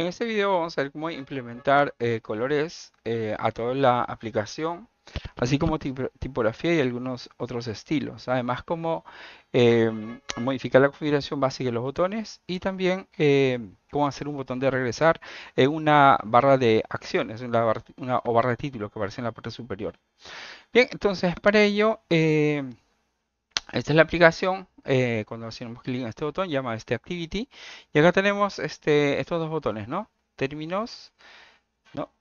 En este video vamos a ver cómo implementar eh, colores eh, a toda la aplicación, así como tipografía y algunos otros estilos. Además, cómo em, modificar la configuración básica de los botones y también em, cómo hacer un botón de regresar en una barra de acciones, o barra de título que aparece en la parte superior. Bien, entonces para ello... Em, esta es la aplicación. Eh, cuando hacemos clic en este botón, llama a este Activity. Y acá tenemos este, estos dos botones, ¿no? Términos, ¿no?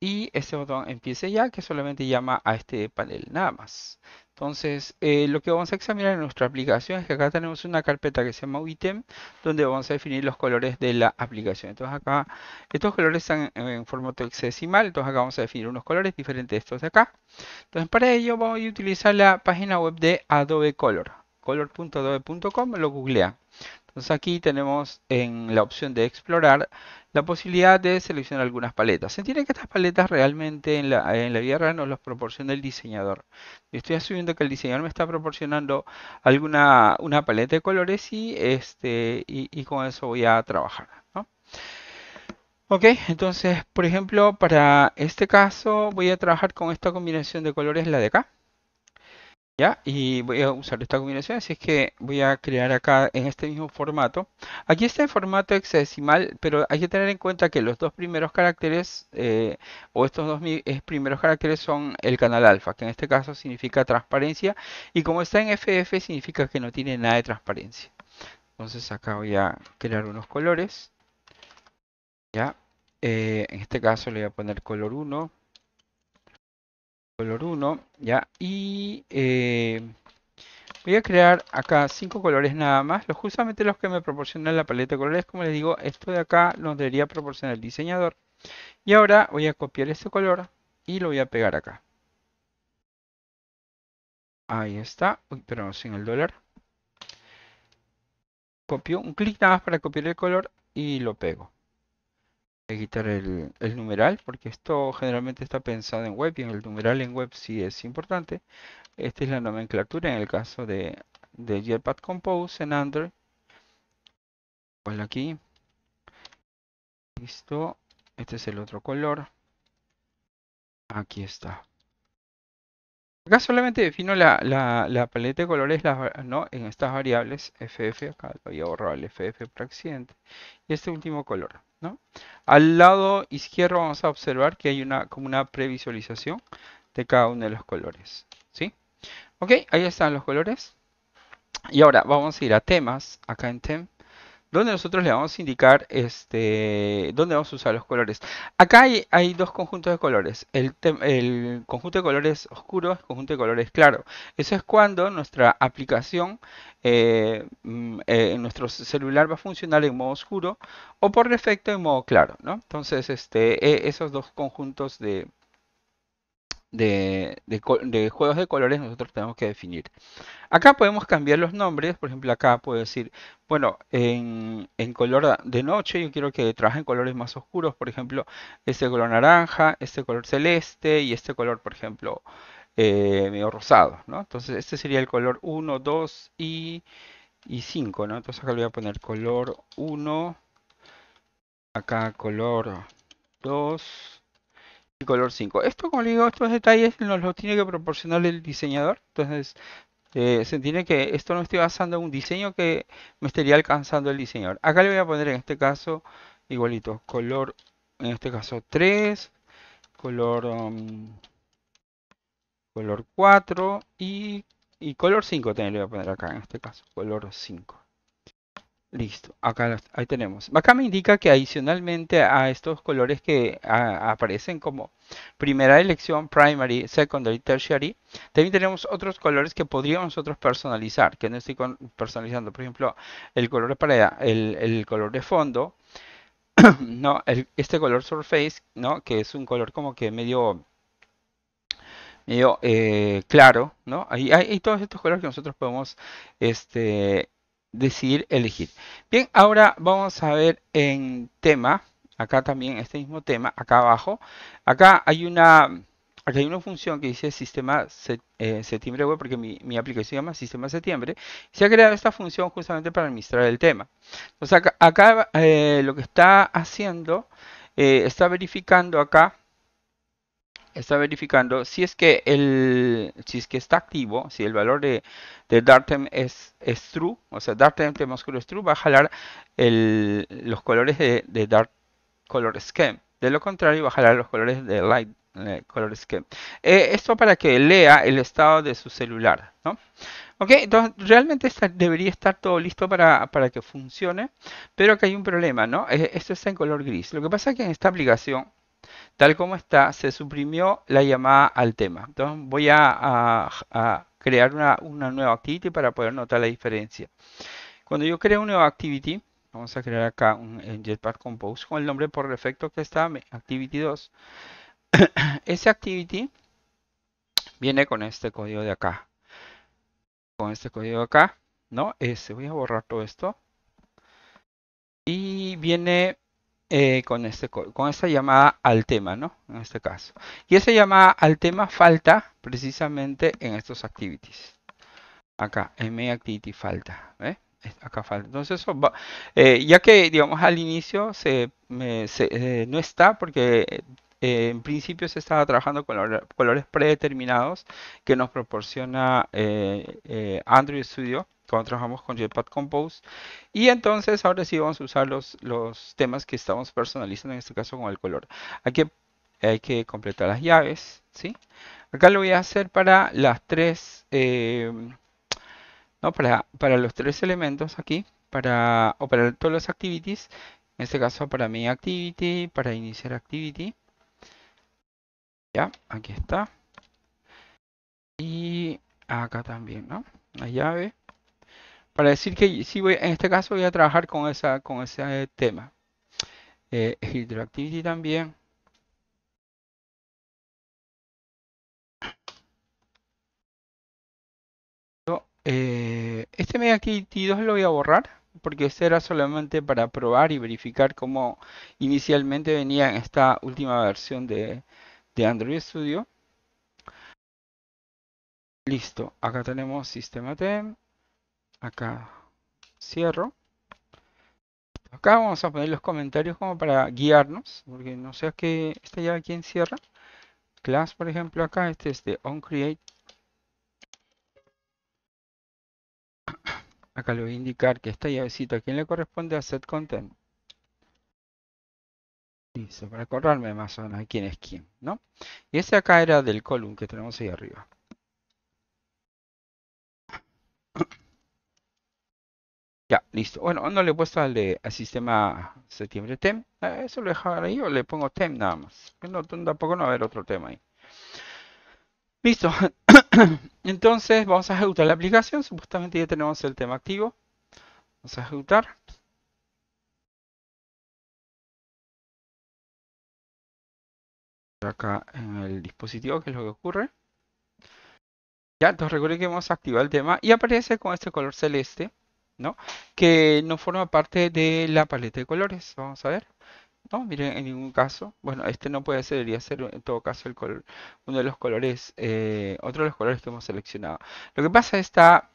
Y este botón empiece ya, que solamente llama a este panel, nada más. Entonces, eh, lo que vamos a examinar en nuestra aplicación es que acá tenemos una carpeta que se llama item, donde vamos a definir los colores de la aplicación. Entonces acá, estos colores están en, formato hexadecimal, entonces acá vamos a definir unos colores diferentes de estos de acá. Entonces para ello voy a utilizar la página web de Adobe Color, color.adobe.com, lo googlea. Entonces aquí tenemos en la opción de explorar la posibilidad de seleccionar algunas paletas. Se entiende que estas paletas realmente en la, en la vida real nos las proporciona el diseñador. Estoy asumiendo que el diseñador me está proporcionando alguna una paleta de colores y, este, y, con eso voy a trabajar. Ok, entonces por ejemplo para este caso voy a trabajar con esta combinación de colores, la de acá. ¿Ya? Y voy a usar esta combinación, así es que voy a crear acá en este mismo formato. Aquí está en formato hexadecimal, pero hay que tener en cuenta que los dos primeros caracteres, eh, o estos dos eh, primeros caracteres son el canal alfa, que en este caso significa transparencia, y como está en FF significa que no tiene nada de transparencia. Entonces acá voy a crear unos colores. ¿Ya? Eh, en este caso le voy a poner color 1 color 1, ya, y eh, voy a crear acá cinco colores nada más, los, justamente los que me proporcionan la paleta de colores, como les digo, esto de acá lo debería proporcionar el diseñador, y ahora voy a copiar este color y lo voy a pegar acá. Ahí está, uy, pero sin el dólar. Copio, un clic nada más para copiar el color y lo pego quitar el, numeral porque esto generalmente está pensado en web y en el numeral en web sí es importante. Esta es la nomenclatura en el caso de, de Jetpack Compose en Android. igual aquí. Listo. Este es el otro color. Aquí está. Acá solamente defino la, la, paleta de colores ¿no? en estas variables FF, acá voy a borrar el FF por accidente, y este último color. ¿no? Al lado izquierdo vamos a observar que hay una, como una previsualización de cada uno de los colores. ¿sí? Ok, ahí están los colores. Y ahora vamos a ir a temas, acá en Temp, donde nosotros le vamos a indicar este, dónde vamos a usar los colores. Acá hay, dos conjuntos de colores, el, conjunto de colores oscuros, el conjunto de colores claro. Eso es cuando nuestra aplicación, eh, mm, eh, nuestro celular va a funcionar en modo oscuro o por defecto en modo claro. Entonces, este, e, esos dos conjuntos de, de, de, juegos de colores nosotros tenemos que definir. Acá podemos cambiar los nombres, por ejemplo acá puedo decir, bueno, en, color de noche yo quiero que trajen colores más oscuros, por ejemplo, este color naranja, este color celeste y este color, por ejemplo, eh, medio rosado, Entonces este sería el color 1, 2 y, 5, Entonces acá le voy a poner color 1, acá color 2, color 5. Esto, como le digo, estos detalles nos los tiene que proporcionar el diseñador. Entonces, eh, se tiene que esto no estoy basando en un diseño que me estaría alcanzando el diseñador. Acá le voy a poner en este caso igualito, color, en este caso 3, color, um, color 4 y, y color 5 también le voy a poner acá en este caso, color 5. Listo, acá ahí tenemos. Acá me indica que adicionalmente a estos colores que aparecen como primera elección, primary, secondary, tertiary, también tenemos otros colores que podríamos nosotros personalizar, que no estoy personalizando. Por ejemplo, el color de el, el color de fondo, ¿no? este color surface, ¿no? Que es un color como que medio medio eh, claro, ¿no? Hay, todos estos colores que nosotros podemos este, decidir elegir. Bien, ahora vamos a ver en tema, acá también este mismo tema, acá abajo. Acá hay una, acá hay una función que dice sistema eh, septiembre web, porque mi, aplicación se llama sistema septiembre. Se ha creado esta función justamente para administrar el tema. Entonces acá, acá eh, lo que está haciendo, eh, está verificando acá está verificando si es que el si que está activo, si el valor de, de Dartem es, true, o sea, Dartem de es true, va a jalar los colores de, de Dart Color Scheme. De lo contrario, va a jalar los colores de Light eh, Color Scheme. Eh, esto para que lea el estado de su celular, ¿no? Ok, entonces realmente debería estar todo listo para, que funcione, pero que hay un problema, ¿no? Eh, esto está en color gris. Lo que pasa es que en esta aplicación Tal como está, se suprimió la llamada al tema. Entonces voy a, crear una, nueva activity para poder notar la diferencia. Cuando yo creo una nueva activity, vamos a crear acá un, Jetpack Compose con el nombre por defecto que está, Activity 2. Ese activity viene con este código de acá. Con este código de acá, ¿no? ese voy a borrar todo esto. Y viene eh, con, este, con esta llamada al tema, ¿no? En este caso. Y esa llamada al tema falta precisamente en estos activities. Acá, en mi activity falta. Acá falta. Entonces, eh, ya que, digamos, al inicio se, eh, no está porque en principio se estaba trabajando con los colores predeterminados que nos proporciona Android Studio cuando trabajamos con Jetpack Compose. Y entonces ahora sí vamos a usar los, los temas que estamos personalizando, en este caso con el color. Aquí hay que completar las llaves, ¿sí? Acá lo voy a hacer para las tres, eh, no, para, para los tres elementos aquí, para, o todos los activities. En este caso para mi activity, para iniciar activity. Ya, aquí está. Y acá también, ¿no? La llave para decir que sí voy, en este caso voy a trabajar con, esa, con ese tema. Eh, Hydroactivity también. Eh, este este t 2 lo voy a borrar porque este era solamente para probar y verificar cómo inicialmente venía en esta última versión de, de Android Studio. Listo, acá tenemos sistema tem acá cierro acá vamos a poner los comentarios como para guiarnos porque no sé qué esta llave aquí cierra class por ejemplo acá este es de onCreate acá le voy a indicar que esta llavecita aquí le corresponde a setContent listo para acordarme más o menos quién es quién no y este acá era del column que tenemos ahí arriba Listo. Bueno, no le he puesto al, sistema septiembre TEM. Ah, eso lo dejaba ahí o le pongo TEM nada más. No, tampoco no va a haber otro tema ahí. Listo. Entonces vamos a ejecutar la aplicación. Supuestamente ya tenemos el tema activo. Vamos a ejecutar. acá en el dispositivo que es lo que ocurre ya entonces recuerden que hemos activado el tema y aparece con este color celeste que no forma parte de la paleta de colores. Vamos a ver. No, miren, en ningún caso. Bueno, este no puede ser, debería ser en todo caso el color, uno de los colores, eh, otro de los colores que hemos seleccionado. Lo que pasa está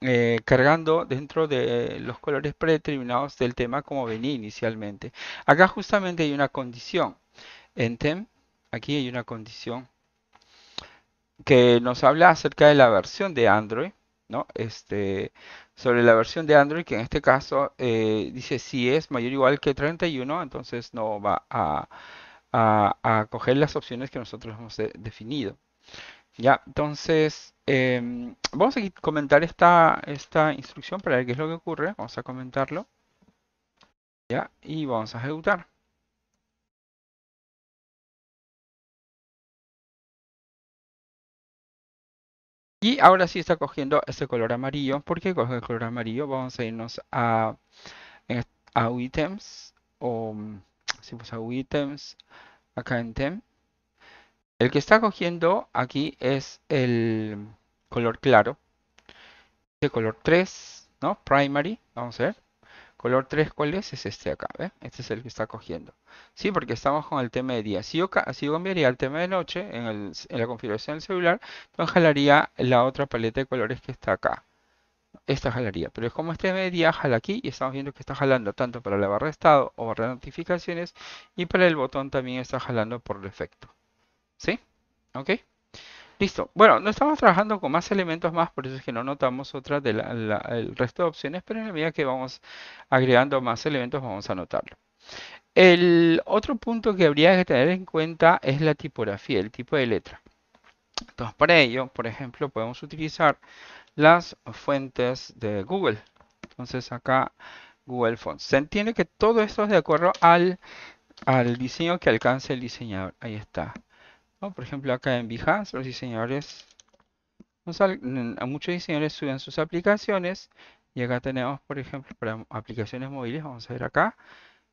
eh, cargando dentro de los colores predeterminados del tema como venía inicialmente. Acá justamente hay una condición. En tem, aquí hay una condición que nos habla acerca de la versión de Android, ¿no? Este, sobre la versión de Android, que en este caso eh, dice si es mayor o igual que 31, entonces no va a, coger las opciones que nosotros hemos eh, definido. Ya, entonces em, vamos a comentar esta, esta instrucción para ver qué es lo que ocurre. Vamos a comentarlo. Ya, y vamos a ejecutar. Y ahora sí está cogiendo ese color amarillo. ¿Por qué coge el color amarillo? Vamos a irnos a, eh, a items. O mm, si pues a items. Acá en tem. El que está cogiendo aquí es el color claro. De color 3, ¿no? Primary. Vamos a ver color 3, ¿cuál es? Es este acá, ¿ve? Este es el que está cogiendo. Sí, porque estamos con el tema de día. Si yo, si cambiaría el tema de noche en, la configuración del celular, yo jalaría la otra paleta de colores que está acá. Esta jalaría, pero es como este de día jala aquí y estamos viendo que está jalando tanto para la barra de estado o barra de notificaciones y para el botón también está jalando por defecto. ¿Sí? ¿Ok? Listo. Bueno, no estamos trabajando con más elementos más, por eso es que no notamos otra del resto de opciones, pero en la medida que vamos agregando más elementos vamos a notarlo. El otro punto que habría que tener en cuenta es la tipografía, el tipo de letra. Entonces, para ello, por ejemplo, podemos utilizar las fuentes de Google. Entonces, acá Google Fonts. Se entiende que todo esto es de acuerdo al, al diseño que alcance el diseñador. Ahí está. Por ejemplo, acá en Behance, los diseñadores, muchos diseñadores suben sus aplicaciones. Y acá tenemos, por ejemplo, para aplicaciones móviles, vamos a ver acá.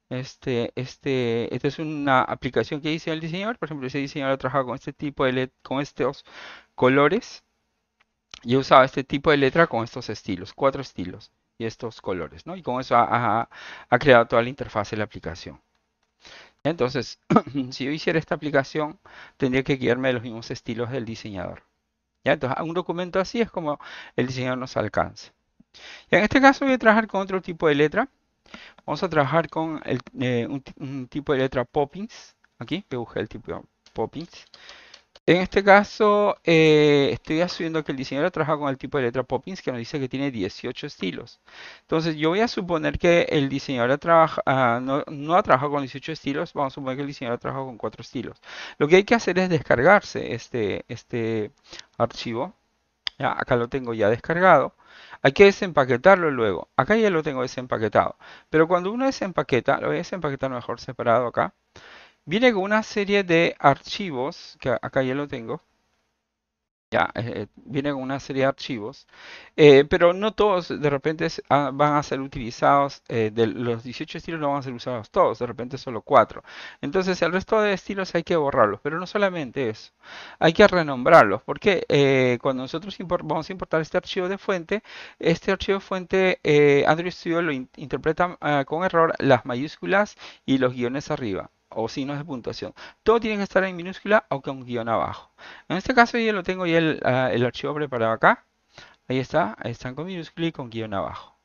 Este, este, esta es una aplicación que dice el diseñador. Por ejemplo, ese diseñador trabajado con este tipo de LED, con estos colores. Y usado este tipo de letra con estos estilos, cuatro estilos y estos colores, Y con eso ha creado toda la interfaz de la aplicación. Entonces, si yo hiciera esta aplicación, tendría que guiarme de los mismos estilos del diseñador. ¿Ya? Entonces, un documento así es como el diseñador nos alcanza. Y en este caso voy a trabajar con otro tipo de letra. Vamos a trabajar con eh, un, tipo de letra Poppins. Aquí, que busqué el tipo Poppins. En este caso, eh, estoy asumiendo que el diseñador trabajado con el tipo de letra Poppins que nos dice que tiene 18 estilos. Entonces, yo voy a suponer que el diseñador ah, no, ha trabajado con 18 estilos, vamos a suponer que el diseñador ha trabajado con 4 estilos. Lo que hay que hacer es descargarse este, este archivo. acá lo tengo ya descargado. Hay que desempaquetarlo luego. Acá ya lo tengo desempaquetado. Pero cuando uno desempaqueta, lo voy a desempaquetar mejor separado acá. Viene con una serie de archivos, que acá ya lo tengo. Ya, eh, eh, viene con una serie de archivos, eh, pero no todos de repente ah, van a ser utilizados, de los 18 estilos no van a ser usados todos, de repente solo 4. Entonces el resto de estilos hay que borrarlos, pero no solamente eso, hay que renombrarlos, porque cuando nosotros vamos a importar este archivo de fuente, este archivo de fuente Android Studio lo interpreta ah, con error las mayúsculas y los guiones arriba o signos de puntuación. Todo tiene que estar en minúscula o con guión abajo. En este caso yo lo tengo ya ah, el, archivo preparado acá. Ahí está, están con minúscula y con guión abajo.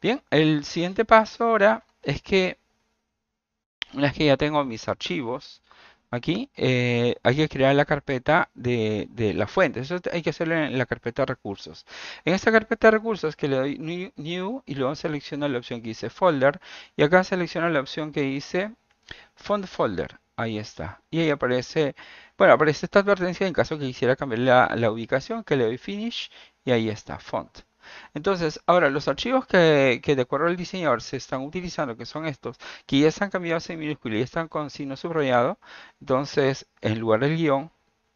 Bien, el siguiente paso ahora es que, una vez que ya tengo mis archivos, aquí eh, hay que crear la carpeta de, la fuente. Eso hay que hacerlo en la carpeta recursos. En esta carpeta de recursos que le doy new, new y luego selecciono la opción que dice folder y acá selecciono la opción que dice Font folder, ahí está. Y ahí aparece, bueno, aparece esta advertencia en caso que quisiera cambiar la, ubicación, que le doy finish y ahí está, font. Entonces, ahora los archivos que, de acuerdo al diseñador se están utilizando, que son estos, que ya están cambiados en minúscula y están con signo subrayado, entonces en lugar del guión,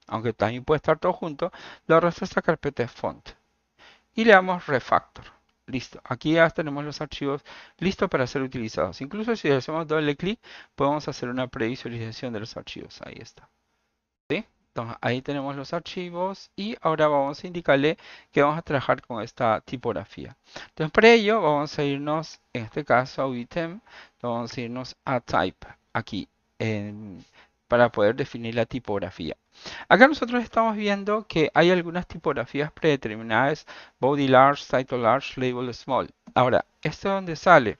aunque también puede estar todo junto, lo arrastro a esta carpeta de font. Y le damos refactor. Listo. Aquí ya tenemos los archivos listos para ser utilizados. Incluso si hacemos doble clic, podemos hacer una previsualización de los archivos. Ahí está. ¿Sí? Entonces, ahí tenemos los archivos y ahora vamos a indicarle que vamos a trabajar con esta tipografía. Entonces, para ello vamos a irnos, en este caso a item, vamos a irnos a type aquí en para poder definir la tipografía. Acá nosotros estamos viendo que hay algunas tipografías predeterminadas, body large, title large, label small. Ahora, ¿esto es donde sale?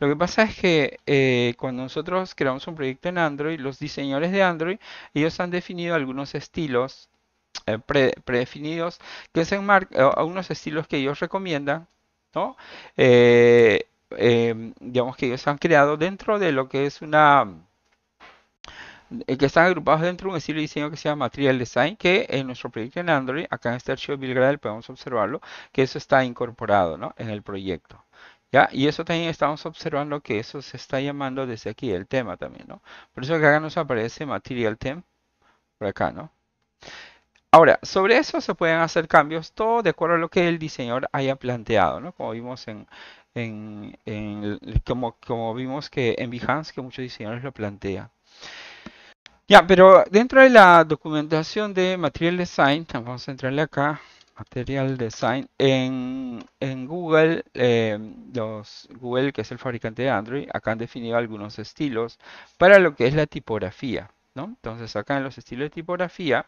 Lo que pasa es que eh, cuando nosotros creamos un proyecto en Android, los diseñadores de Android, ellos han definido algunos estilos eh, predefinidos, que son eh, unos estilos que ellos recomiendan, digamos que ellos han creado dentro de lo que es una eh, que están agrupados dentro de un estilo de diseño que se llama Material Design, que en nuestro proyecto en Android, acá en este archivo de Gradle, podemos observarlo, que eso está incorporado en el proyecto. ¿Ya? Y eso también estamos observando que eso se está llamando desde aquí el tema también, ¿no? Por eso que acá nos aparece Material Theme, por acá, ¿no? Ahora, sobre eso se pueden hacer cambios, todo de acuerdo a lo que el diseñador haya planteado, ¿no? Como vimos en, en, como, como vimos que en Behance, que muchos diseñadores lo plantean. Ya, pero dentro de la documentación de Material Design, vamos a entrarle acá, Material Design, en, Google, eh, Google que es el fabricante de Android, acá han definido algunos estilos para lo que es la tipografía, ¿no? Entonces acá en los estilos de tipografía,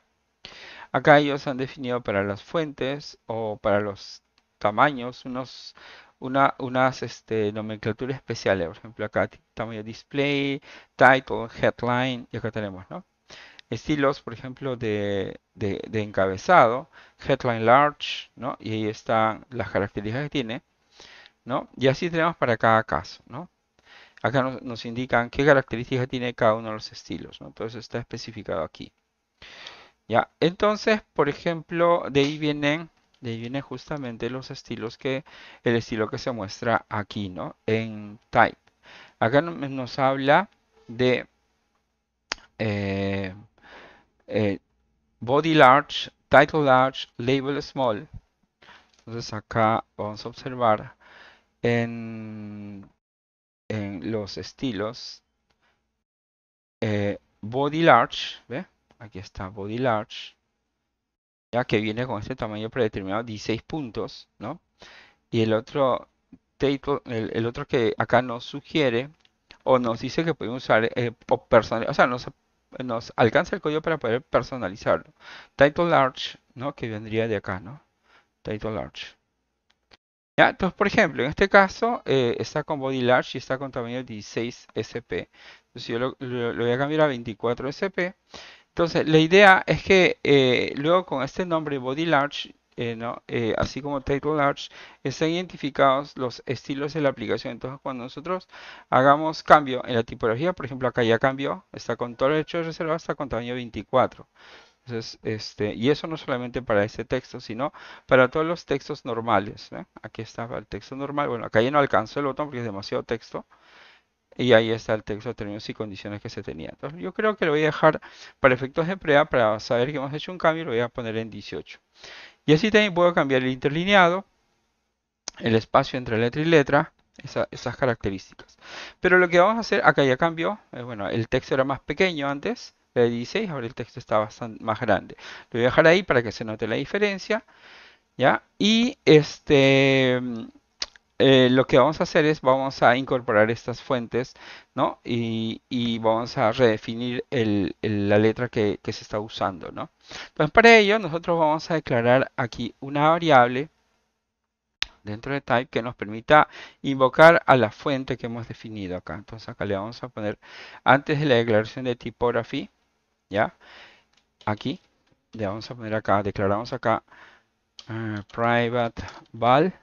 acá ellos han definido para las fuentes o para los tamaños unos unas este, nomenclaturas especiales. Por ejemplo, acá tamaño display, title, headline, y acá tenemos, Estilos, por ejemplo, de, encabezado, headline large, Y ahí están las características que tiene, ¿no? Y así tenemos para cada caso, Acá nos, indican qué características tiene cada uno de los estilos, ¿no? Todo está especificado aquí. Ya, entonces, por ejemplo, de ahí vienen de ahí viene justamente los estilos que, el estilo que se muestra aquí, ¿no? En type. Acá nos habla de eh, eh, body large, title large, label small. Entonces acá vamos a observar en, en los estilos eh, body large, ¿ve? Aquí está body large ya que viene con este tamaño predeterminado, 16 puntos, ¿no? Y el otro, el, otro que acá nos sugiere o nos dice que podemos usar, eh, o, personal, o sea, nos, alcanza el código para poder personalizarlo. Title large, ¿no? Que vendría de acá, ¿no? Title large. ¿Ya? Entonces, por ejemplo, en este caso eh, está con body large y está con tamaño 16 SP. Entonces yo lo, lo voy a cambiar a 24 SP entonces, la idea es que eh, luego con este nombre Body Large, eh, eh, así como Title Large, estén identificados los estilos de la aplicación. Entonces, cuando nosotros hagamos cambio en la tipología, por ejemplo, acá ya cambió, está con todo el hecho de reserva, está con tamaño 24. Entonces, este, y eso no solamente para este texto, sino para todos los textos normales. Aquí está el texto normal. Bueno, acá ya no alcanzó el botón porque es demasiado texto y ahí está el texto de términos y condiciones que se tenía. yo creo que lo voy a dejar para efectos de prueba, para saber que hemos hecho un cambio, lo voy a poner en 18. Y así también puedo cambiar el interlineado, el espacio entre letra y letra, esas características. Pero lo que vamos a hacer, acá ya cambió, eh, bueno, el texto era más pequeño antes, de 16, ahora el texto está bastante más grande. Lo voy a dejar ahí para que se note la diferencia, ¿ya? Y este... Eh, lo que vamos a hacer es vamos a incorporar estas fuentes ¿no? y, vamos a redefinir la letra que, se está usando. ¿no? Entonces para ello nosotros vamos a declarar aquí una variable dentro de type que nos permita invocar a la fuente que hemos definido acá. Entonces acá le vamos a poner antes de la declaración de typography, ¿ya? Aquí le vamos a poner acá, declaramos acá eh, private val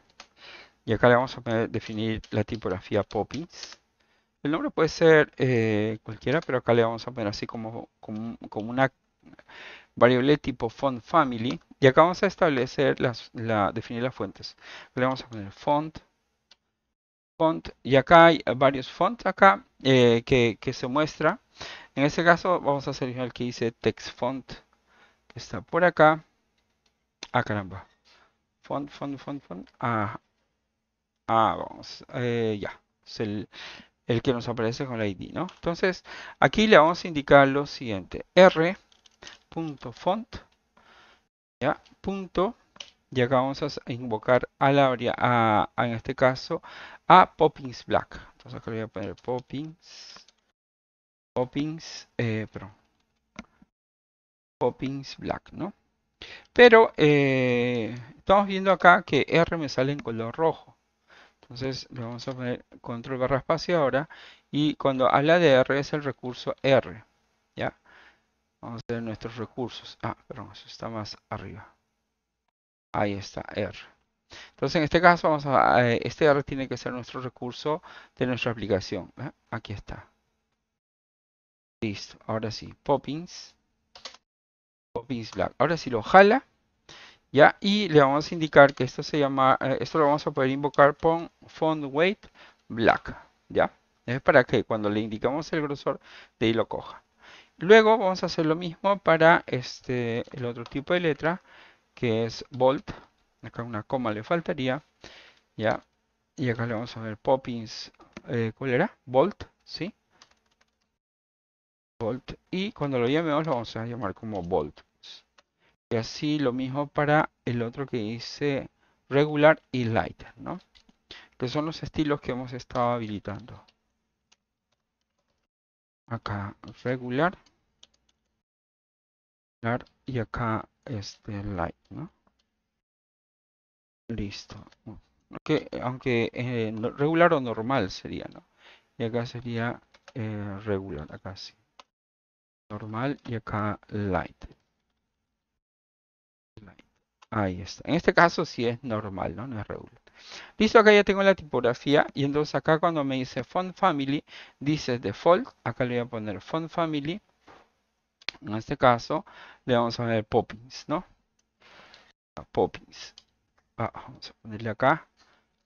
y acá le vamos a poner, definir la tipografía Poppins. El nombre puede ser eh, cualquiera, pero acá le vamos a poner así como, como, una variable tipo font family. Y acá vamos a establecer las, definir las fuentes. Le vamos a poner font. Font. Y acá hay varios fonts acá eh, que, se muestra. En este caso vamos a seleccionar el que dice text font. Que está por acá. Ah, caramba. Font, font, font, font. Ah, Ah, vamos, eh, ya, es el, que nos aparece con la ID, ¿no? Entonces, aquí le vamos a indicar lo siguiente, r.font, ya, punto, y acá vamos a invocar a la en este caso, a Poppins Black. Entonces acá le voy a poner Poppins, Poppins, eh, Poppins Black, ¿no? Pero eh, estamos viendo acá que R me sale en color rojo. Entonces le vamos a poner control barra espacio ahora y cuando habla de R es el recurso R. ¿Ya? Vamos a hacer nuestros recursos. Ah, perdón, eso está más arriba. Ahí está, R. Entonces en este caso vamos a, eh, este R tiene que ser nuestro recurso de nuestra aplicación. Aquí está. Listo, ahora sí, Poppins. Poppins Black. Ahora sí lo jala, y le vamos a indicar que esto se llama, eh, esto lo vamos a poder invocar con font weight black, ¿ya? Es para que cuando le indicamos el grosor, de ahí lo coja. Luego vamos a hacer lo mismo para este, el otro tipo de letra, que es bold. Acá una coma le faltaría, ¿ya? Y acá le vamos a ver Poppins, eh, ¿cuál era? Bolt, ¿sí? Y cuando lo llamemos lo vamos a llamar como Bolt. Y así lo mismo para el otro que dice regular y light, ¿no? Que son los estilos que hemos estado habilitando. Acá regular. Y acá este light, ¿no? Listo. aunque eh, regular o normal sería, ¿no? Y acá sería eh, regular, acá sí. Normal y acá light. Ahí está. En este caso sí es normal, ¿no? No es regular. Listo, acá ya tengo la tipografía. Y entonces acá cuando me dice font family, dice default. Acá le voy a poner font family. En este caso le vamos a poner Poppins, ¿no? Poppins. Ah, vamos a ponerle acá.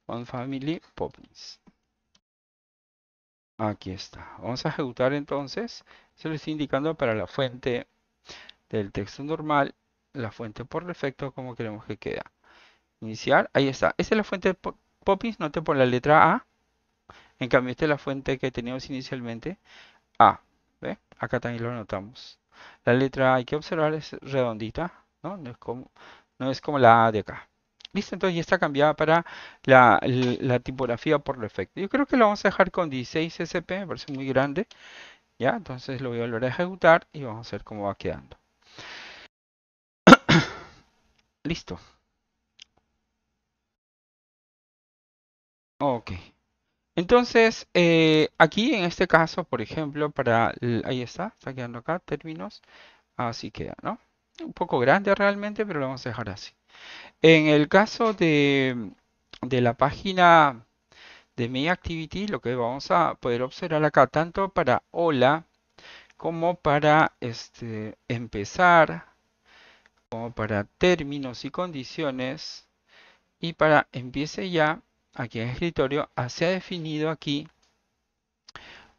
Font family Poppins. Aquí está. Vamos a ejecutar entonces. Se lo estoy indicando para la fuente del texto normal la fuente por defecto como queremos que queda. Iniciar, ahí está. Esta es la fuente Poppins, note por la letra A. En cambio, esta es la fuente que teníamos inicialmente, A. Acá también lo notamos. La letra A hay que observar es redondita, ¿no? es como, no es como la A de acá. Listo, entonces ya está cambiada para la, tipografía por defecto. Yo creo que lo vamos a dejar con 16 SP, me parece muy grande. Ya, entonces lo voy a volver a ejecutar y vamos a ver cómo va quedando. Listo. Ok. Entonces, eh, aquí en este caso, por ejemplo, para... ahí está, está quedando acá, términos. Así queda, ¿no? Un poco grande realmente, pero lo vamos a dejar así. En el caso de, de la página de mi Activity, lo que vamos a poder observar acá, tanto para hola como para este, empezar como para términos y condiciones y para empiece ya aquí en escritorio ah, se ha definido aquí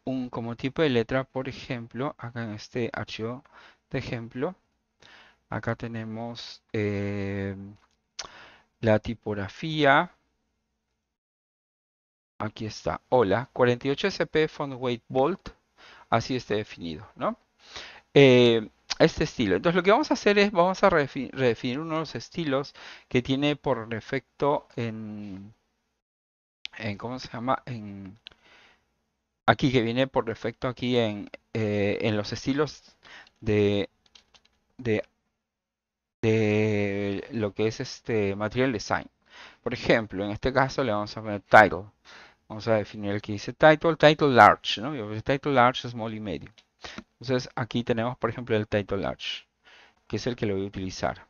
un como tipo de letra por ejemplo acá en este archivo de ejemplo acá tenemos eh, la tipografía aquí está hola 48 sp font weight bold así está definido no eh, este estilo. Entonces lo que vamos a hacer es, vamos a redefinir uno de los estilos que tiene por defecto en, ¿cómo se llama? En, aquí, que viene por defecto aquí eh, en, los estilos de, de, de lo que es este material design. Por ejemplo, en este caso le vamos a poner title. Vamos a definir el que dice title, title large, ¿no? title large, small y medio. Entonces aquí tenemos por ejemplo el title large, que es el que lo voy a utilizar.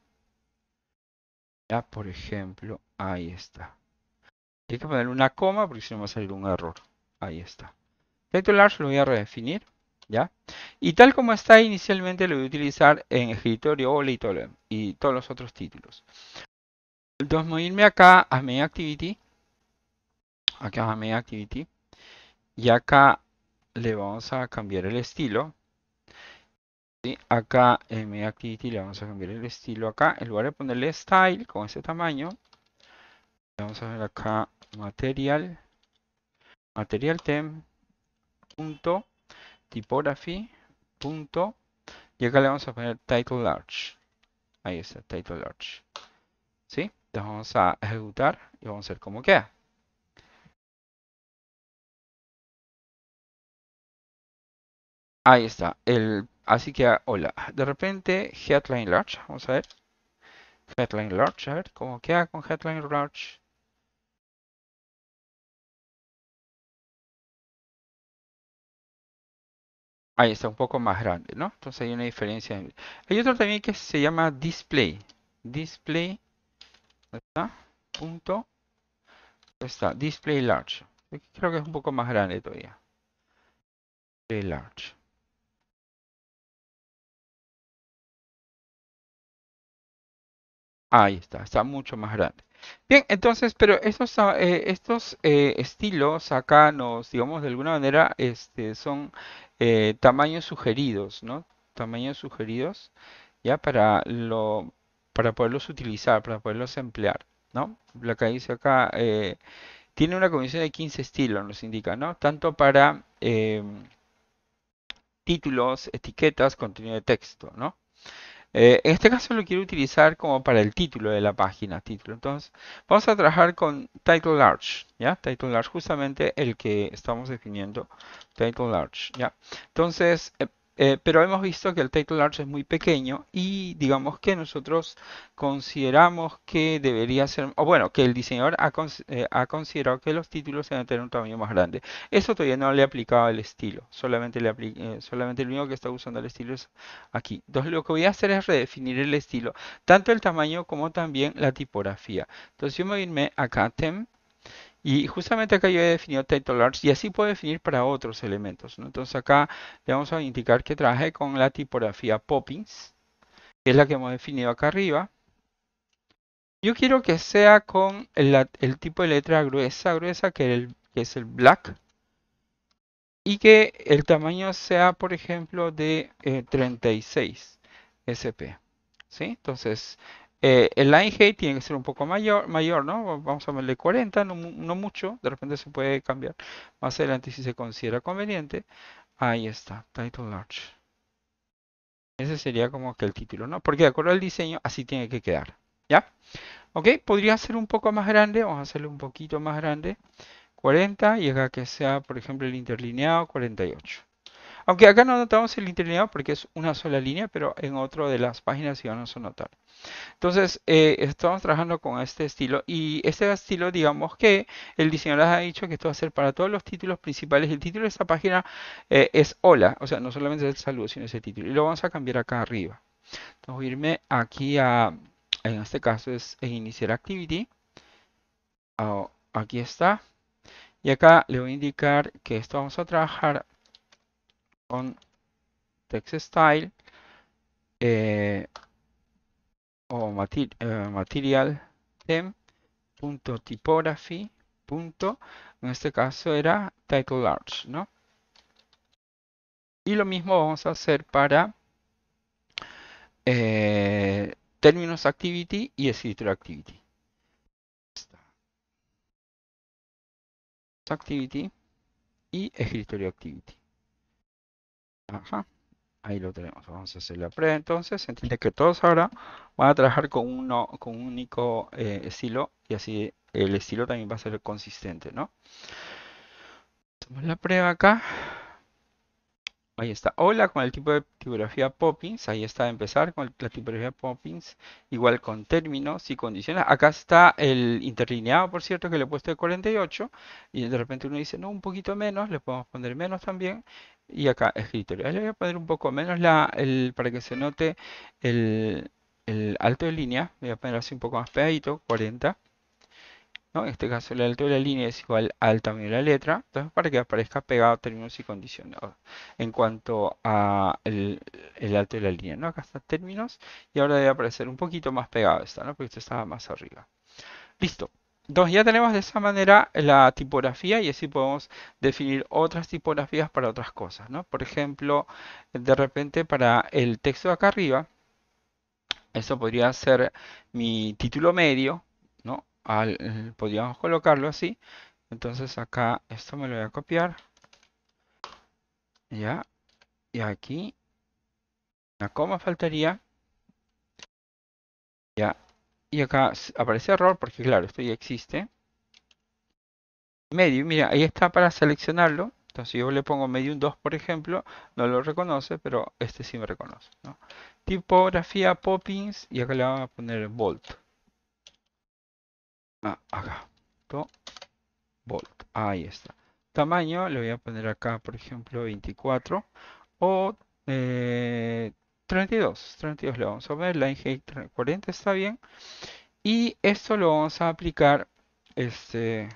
Ya, por ejemplo, ahí está. Hay que poner una coma porque si no va a salir un error. Ahí está. Title large lo voy a redefinir. ¿Ya? Y tal como está inicialmente lo voy a utilizar en escritorio o y, y todos los otros títulos. Entonces voy a irme acá a Main Activity. Acá a Main Activity. Y acá le vamos a cambiar el estilo. ¿sí? Acá en eh, Media activity le vamos a cambiar el estilo acá. En lugar de ponerle style con ese tamaño, le vamos a ver acá material, material tem, punto, typography, punto, y acá le vamos a poner title large. Ahí está, title large. ¿Sí? Entonces vamos a ejecutar y vamos a ver cómo queda. Ahí está. El, así que, ah, hola. De repente, headline large. Vamos a ver. Headline large. A ver cómo queda con headline large. Ahí está un poco más grande, ¿no? Entonces hay una diferencia. Hay otro también que se llama display. Display. ¿Está? Punto. Está. Display large. Creo que es un poco más grande todavía. Display large. Ahí está, está mucho más grande. Bien, entonces, pero estos, ah, eh, estos eh, estilos acá nos, digamos, de alguna manera, este, son eh, tamaños sugeridos, ¿no? Tamaños sugeridos, ya, para, lo, para poderlos utilizar, para poderlos emplear, ¿no? La que dice acá, tiene una comisión de 15 estilos, nos indica, ¿no? Tanto para títulos, etiquetas, contenido de texto, ¿no? Eh, en este caso lo quiero utilizar como para el título de la página, título. Entonces, vamos a trabajar con title large, ¿ya? Title large, justamente el que estamos definiendo, title large, ¿ya? Entonces, eh, eh, pero hemos visto que el title large es muy pequeño y digamos que nosotros consideramos que debería ser, o bueno, que el diseñador ha, eh, considerado que los títulos deben tener un tamaño más grande. Eso todavía no le aplicado al estilo, solamente, le eh, solamente el único que está usando el estilo es aquí. Entonces lo que voy a hacer es redefinir el estilo, tanto el tamaño como también la tipografía. Entonces yo me voy a irme acá, tem, y justamente acá yo he definido title-large y así puedo definir para otros elementos. ¿no? Entonces acá le vamos a indicar que trabajé con la tipografía Poppins, que es la que hemos definido acá arriba. Yo quiero que sea con el, tipo de letra gruesa, gruesa, que, el, es el black. Y que el tamaño sea, por ejemplo, de 36 eh, SP. ¿Sí? Entonces, eh, el line height tiene que ser un poco mayor, mayor ¿no? Vamos a ponerle 40, no, mucho, de repente se puede cambiar más adelante si se considera conveniente. Ahí está, title large. Ese sería como que el título, ¿no? Porque de acuerdo al diseño, así tiene que quedar, ¿ya? Ok, podría ser un poco más grande, vamos a hacerle un poquito más grande. 40 y es que sea, por ejemplo, el interlineado 48. Aunque acá no notamos el interlineado porque es una sola línea, pero en otro de las páginas sí vamos a notar. Entonces, eh, estamos trabajando con este estilo y este estilo, digamos que el diseñador ha dicho que esto va a ser para todos los títulos principales. El título de esta página eh, es hola, o sea, no solamente es el saludo, sino ese título. Y lo vamos a cambiar acá arriba. Entonces, voy a irme aquí a, en este caso es iniciar activity. Ah, aquí está. Y acá le voy a indicar que esto vamos a trabajar text style eh, o eh, material theme en este caso era title large no y lo mismo vamos a hacer para eh, términos activity y escritorio activity activity y escritorio activity Ahí lo tenemos. Vamos a hacer la prueba. Entonces, entiende que todos ahora van a trabajar con, uno, con un único eh, estilo y así el estilo también va a ser consistente, ¿no? Hacemos la prueba acá. Ahí está. Hola con el tipo de tipografía Poppins. Ahí está empezar con la tipografía Poppins. Igual con términos y condiciones. Acá está el interlineado, por cierto, que le he puesto de 48. Y de repente uno dice, no, un poquito menos. Le podemos poner menos también y acá escritorio. Le voy a poner un poco menos la, el, para que se note el, alto de línea. Voy a poner así un poco más pegadito, 40. En este caso el alto de la línea es igual al tamaño de la letra. Entonces para que aparezca pegado términos y condicionados. En cuanto a el, alto de la línea. Acá está términos. Y ahora debe aparecer un poquito más pegado esta, ¿no? Porque esto estaba más arriba. Listo. Entonces ya tenemos de esa manera la tipografía y así podemos definir otras tipografías para otras cosas, ¿no? Por ejemplo, de repente para el texto de acá arriba, eso podría ser mi título medio, ¿no? podríamos colocarlo así. Entonces acá esto me lo voy a copiar. Ya. Y aquí. La coma faltaría. Ya. Y acá aparece error porque claro, esto ya existe. Medium, mira, ahí está para seleccionarlo. Entonces yo le pongo Medium 2, por ejemplo, no lo reconoce, pero este sí me reconoce. Tipografía Poppins y acá le vamos a poner Volt. Ah, acá. Volt. Ahí está. Tamaño, le voy a poner acá, por ejemplo, 24. O eh, 32, 32 le vamos a poner line height 40 está bien. Y esto lo vamos a aplicar este,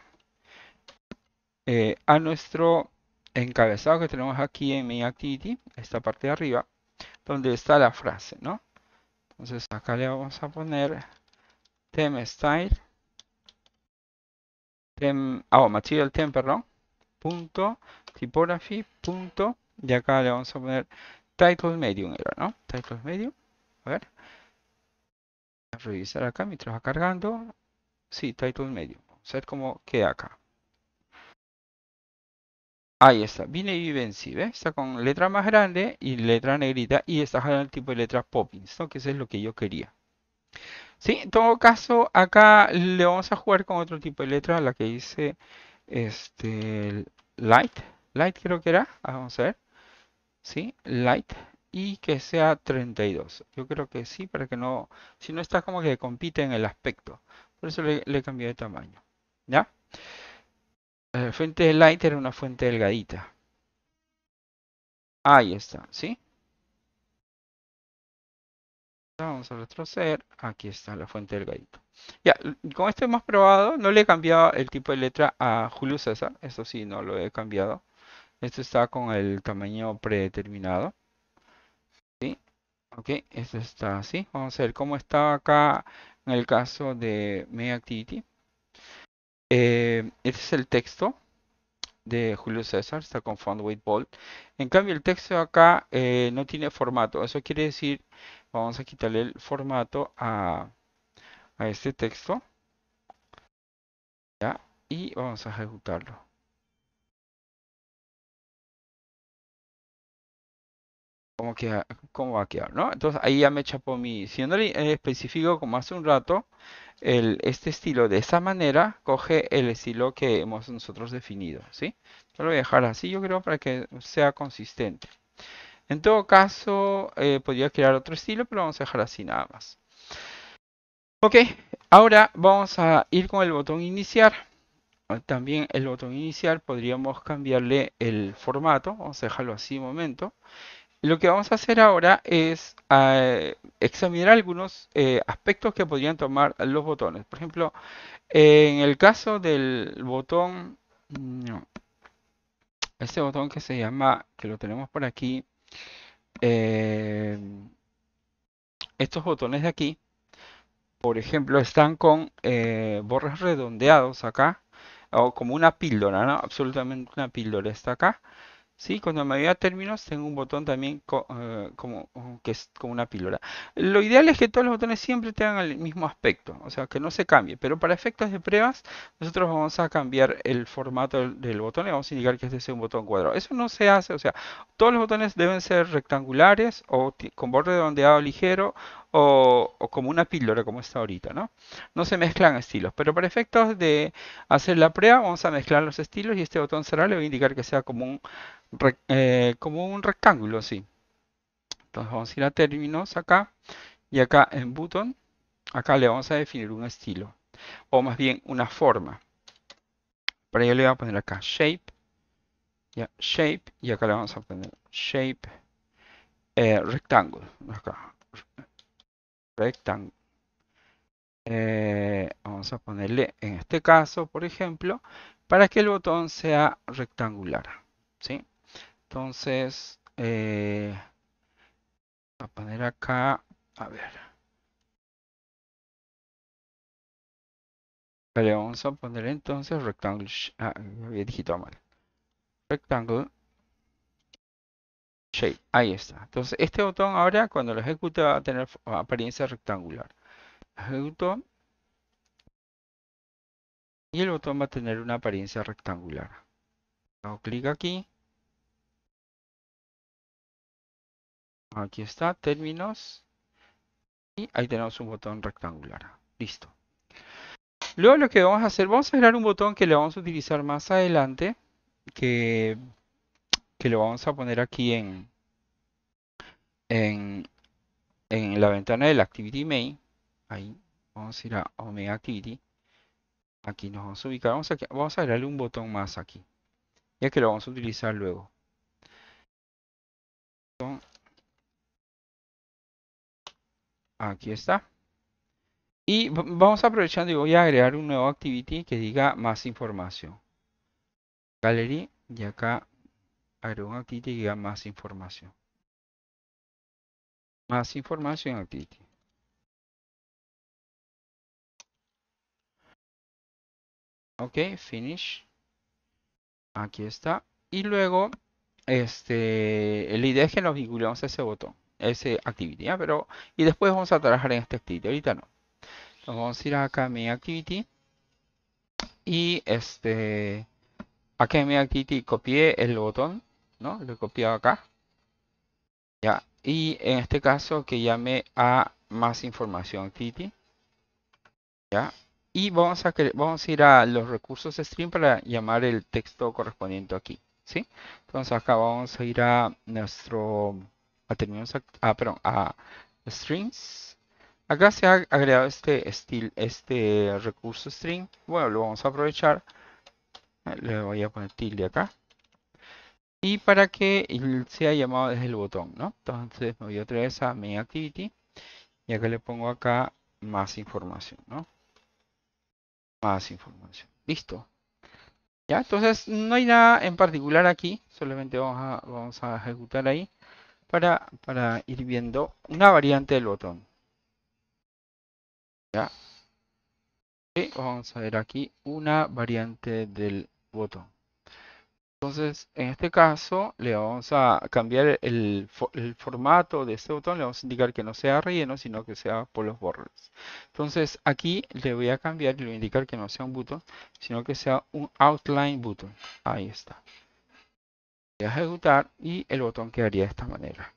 eh, a nuestro encabezado que tenemos aquí en mi activity, esta parte de arriba, donde está la frase, ¿no? Entonces acá le vamos a poner theme style, theme, ah, oh, material theme, perdón, punto, typography, punto, y acá le vamos a poner title medium era, ¿no? Title medium. A ver. A revisar acá mientras va cargando. Sí, title medium. Vamos a ver cómo queda acá. Ahí está, vine y ¿ves? Está con letra más grande y letra negrita y está jugando el tipo de letra Poppins, ¿no? Que eso es lo que yo quería. Sí, en todo caso, acá le vamos a jugar con otro tipo de letra, la que dice este, Light. Light creo que era. Ah, vamos a ver. ¿sí? Light y que sea 32. Yo creo que sí, para que no, si no está como que compite en el aspecto. Por eso le, le cambié de tamaño, ¿ya? La eh, fuente light era una fuente delgadita. Ahí está, ¿sí? Vamos a retroceder. Aquí está la fuente delgadita. Ya, con esto hemos probado. No le he cambiado el tipo de letra a Julio César. Eso sí, no lo he cambiado. Esto está con el tamaño predeterminado. ¿Sí? Ok, esto está así. Vamos a ver cómo está acá en el caso de MainActivity. Eh, este es el texto de Julio César, está con font weight bold. En cambio, el texto acá eh, no tiene formato. Eso quiere decir, vamos a quitarle el formato a, a este texto. ¿ya? Y vamos a ejecutarlo. cómo, va a quedar, ¿no? Entonces ahí ya me chapó mi... Siendo específico como hace un rato, el, este estilo de esa manera coge el estilo que hemos nosotros definido, ¿sí? lo voy a dejar así, yo creo, para que sea consistente. En todo caso, eh, podría crear otro estilo, pero vamos a dejar así nada más. Ok, ahora vamos a ir con el botón iniciar. También el botón iniciar podríamos cambiarle el formato, vamos a dejarlo así un momento lo que vamos a hacer ahora es eh, examinar algunos eh, aspectos que podrían tomar los botones. Por ejemplo, eh, en el caso del botón, este botón que se llama, que lo tenemos por aquí, estos botones de aquí, por ejemplo, están con borros redondeados acá, o como una píldora, ¿no? Absolutamente una píldora está acá. Sí, cuando me voy a términos tengo un botón también eh, como, uh, que es como una píldora. Lo ideal es que todos los botones siempre tengan el mismo aspecto, o sea, que no se cambie. Pero para efectos de pruebas, nosotros vamos a cambiar el formato del, botón y vamos a indicar que este sea un botón cuadrado. Eso no se hace, o sea, todos los botones deben ser rectangulares o con borde redondeado ligero o, como una píldora como está ahorita, ¿no? No se mezclan estilos, pero para efectos de hacer la prueba vamos a mezclar los estilos y este botón será le voy a indicar que sea como un, eh, como un rectángulo, sí. Entonces vamos a ir a términos acá y acá en button, acá le vamos a definir un estilo o más bien una forma. Para ello le voy a poner acá shape, shape y acá le vamos a poner shape eh, rectángulo. Acá, rectángulo. Eh, vamos a ponerle en este caso, por ejemplo, para que el botón sea rectangular. ¿sí? Entonces, eh, a poner acá, a ver. vale vamos a poner entonces rectángulo ah, digitado mal. Rectangle Ahí está. Entonces, este botón ahora, cuando lo ejecute, va a tener apariencia rectangular. Ejecuto. Y el botón va a tener una apariencia rectangular. Hago clic aquí. Aquí está, términos. Y ahí tenemos un botón rectangular. Listo. Luego lo que vamos a hacer, vamos a crear un botón que le vamos a utilizar más adelante. Que lo vamos a poner aquí en, en, la ventana del Activity Main. Ahí vamos a ir a Omega Activity. Aquí nos vamos a ubicar. Vamos a, vamos a agregarle un botón más aquí, ya que lo vamos a utilizar luego. Aquí está. Y vamos aprovechando y voy a agregar un nuevo activity que diga más información. Gallery y acá Agregó un activity y diga más información. Más información en activity. Ok, finish. Aquí está. Y luego, este, la idea es que nos vinculamos a ese botón, ese activity. Pero, y después vamos a trabajar en este activity. Ahorita no. vamos a ir acá a mi activity. Y este, acá en mi activity copié el botón ¿no? Lo he copiado acá. Ya. Y en este caso que llame a más información Titi. Ya. Y vamos a, vamos a ir a los recursos string para llamar el texto correspondiente aquí. ¿Sí? Entonces acá vamos a ir a nuestro... A, terminamos a, ah, perdón, a strings. Acá se ha agregado este, estilo este recurso string. Bueno, lo vamos a aprovechar. Le voy a poner tilde acá y para que sea llamado desde el botón, ¿no? Entonces me voy otra vez a Main Activity y acá le pongo acá más información, ¿no? Más información. Listo. Ya, entonces no hay nada en particular aquí, solamente vamos a, vamos a ejecutar ahí para, para ir viendo una variante del botón. Ya. Y vamos a ver aquí una variante del botón. Entonces, en este caso, le vamos a cambiar el, formato de este botón, le vamos a indicar que no sea relleno, sino que sea por los bordes. Entonces, aquí le voy a cambiar y le voy a indicar que no sea un botón, sino que sea un outline button. Ahí está. Voy a ejecutar y el botón quedaría de esta manera.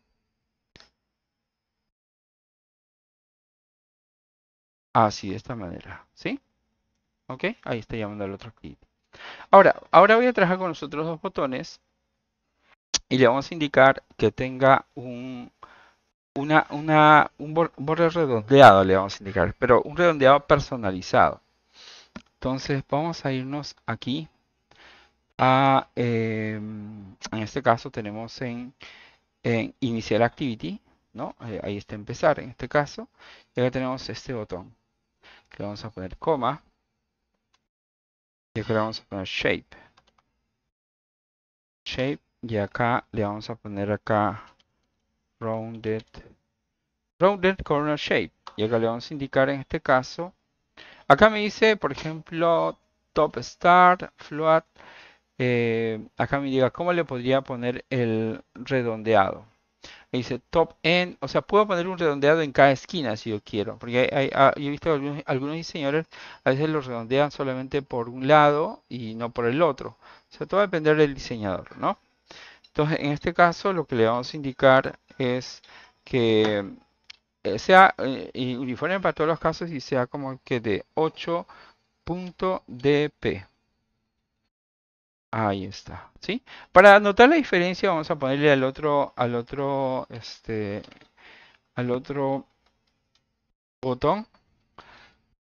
Así, de esta manera. ¿Sí? ¿Ok? Ahí está llamando al otro clip. Ahora, ahora voy a trabajar con los otros dos botones y le vamos a indicar que tenga un, un borde redondeado, le vamos a indicar, pero un redondeado personalizado. Entonces vamos a irnos aquí a, em, en este caso tenemos en, iniciar activity, ¿no? Eh, ahí está empezar en este caso, y acá tenemos este botón, que vamos a poner coma, y acá le vamos a poner shape. Shape. Y acá le vamos a poner acá rounded. Rounded corner shape. Y acá le vamos a indicar en este caso. Acá me dice, por ejemplo, top start, float. Eh, acá me diga cómo le podría poner el redondeado dice top end, o sea, puedo poner un redondeado en cada esquina si yo quiero, porque yo he visto algunos, algunos diseñadores a veces lo redondean solamente por un lado y no por el otro, o sea, todo va a depender del diseñador, ¿no? Entonces, en este caso, lo que le vamos a indicar es que eh, sea eh, uniforme para todos los casos y sea como que de 8.dp. Ahí está, ¿sí? Para notar la diferencia vamos a ponerle al otro, al otro, este, al otro botón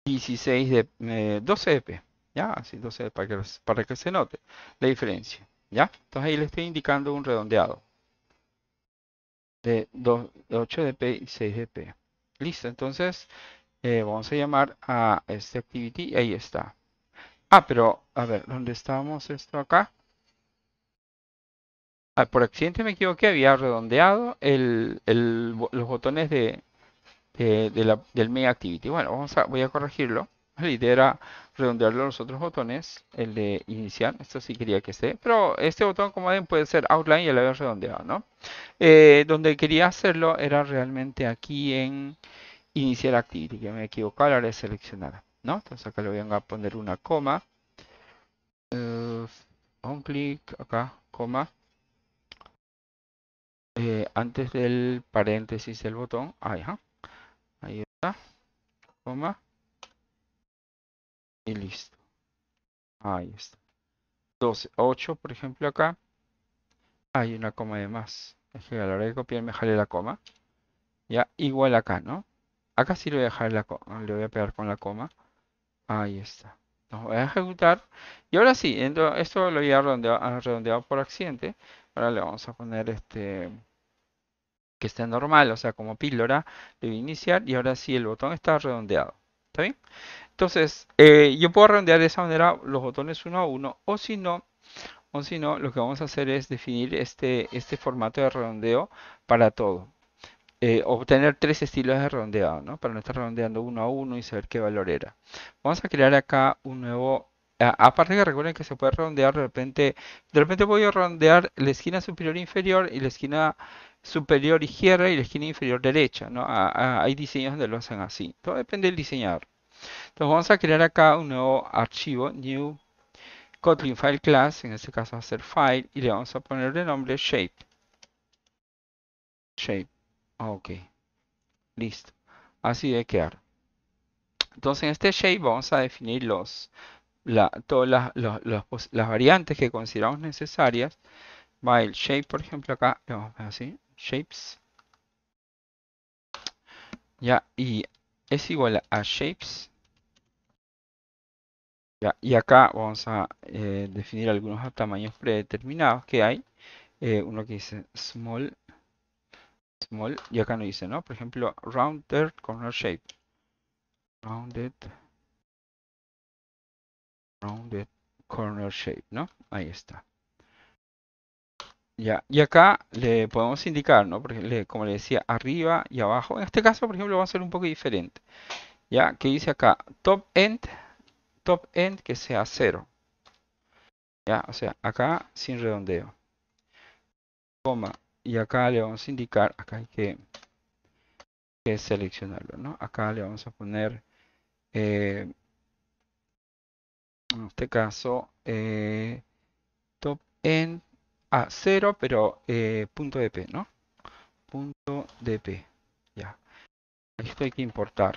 16 de, 12 eh, P, ¿ya? Así 12 para, que, para que se note la diferencia, ¿ya? Entonces ahí le estoy indicando un redondeado de 8 de P y 6 de Listo, entonces eh, vamos a llamar a este activity, ahí está. Ah, pero, a ver, ¿dónde estábamos esto acá? Ah, por accidente me equivoqué, había redondeado los botones de, del main Activity. Bueno, vamos a, voy a corregirlo. La idea era redondearlo los otros botones, el de iniciar, esto sí quería que esté, pero este botón como ven puede ser outline y el había redondeado, ¿no? Eh, donde quería hacerlo era realmente aquí en iniciar activity, que me he equivocado, ahora es seleccionar. ¿no? Entonces acá le voy a poner una coma. Eh, un clic acá, coma. Eh, antes del paréntesis del botón, ahí, está, coma. Y listo. Ahí está. 12, 8, por ejemplo, acá. Hay una coma de más. Es que a la hora de copiar me jale la coma. Ya, igual acá, ¿no? Acá sí le voy a dejar Le voy a pegar con la coma. Ahí está. Nos voy a ejecutar. Y ahora sí, esto lo voy a redondeado por accidente. Ahora le vamos a poner este que esté normal, o sea, como píldora, le voy a iniciar y ahora sí el botón está redondeado. ¿Está bien? Entonces, eh, yo puedo redondear de esa manera los botones uno a uno o si no, o si no, lo que vamos a hacer es definir este, este formato de redondeo para todo. Eh, obtener tres estilos de redondeado, ¿no? Para no estar redondeando uno a uno y saber qué valor era. Vamos a crear acá un nuevo... Aparte que recuerden que se puede redondear de repente, de repente voy a redondear la esquina superior e inferior y la esquina superior izquierda y la esquina inferior derecha. ¿no? hay diseños donde lo hacen así. Todo depende del diseñador. Entonces vamos a crear acá un nuevo archivo, new Kotlin file class, en este caso va a ser file, y le vamos a poner nombre shape. Shape. Ah, ok. Listo. Así de quedar. Entonces en este shape vamos a definir los, la, todas las, los, los, variantes que consideramos necesarias. Va el shape, por ejemplo, acá vamos así, shapes. Ya, y es igual a shapes. Ya, y acá vamos a eh, definir algunos tamaños predeterminados que hay. Eh, uno que dice small small y acá no dice, ¿no? Por ejemplo, rounded corner shape. Rounded. Rounded corner shape, ¿no? Ahí está. Ya, y acá le podemos indicar, ¿no? como le decía, arriba y abajo. En este caso, por ejemplo, va a ser un poco diferente. Ya, que dice acá, top end, top end que sea cero. Ya, o sea, acá sin redondeo. Coma, y acá le vamos a indicar, acá hay que, que seleccionarlo, ¿no? Acá le vamos a poner, eh, en este caso, eh, top en a 0, pero eh, punto dp, ¿no? Punto dp, ya. Esto hay que importar,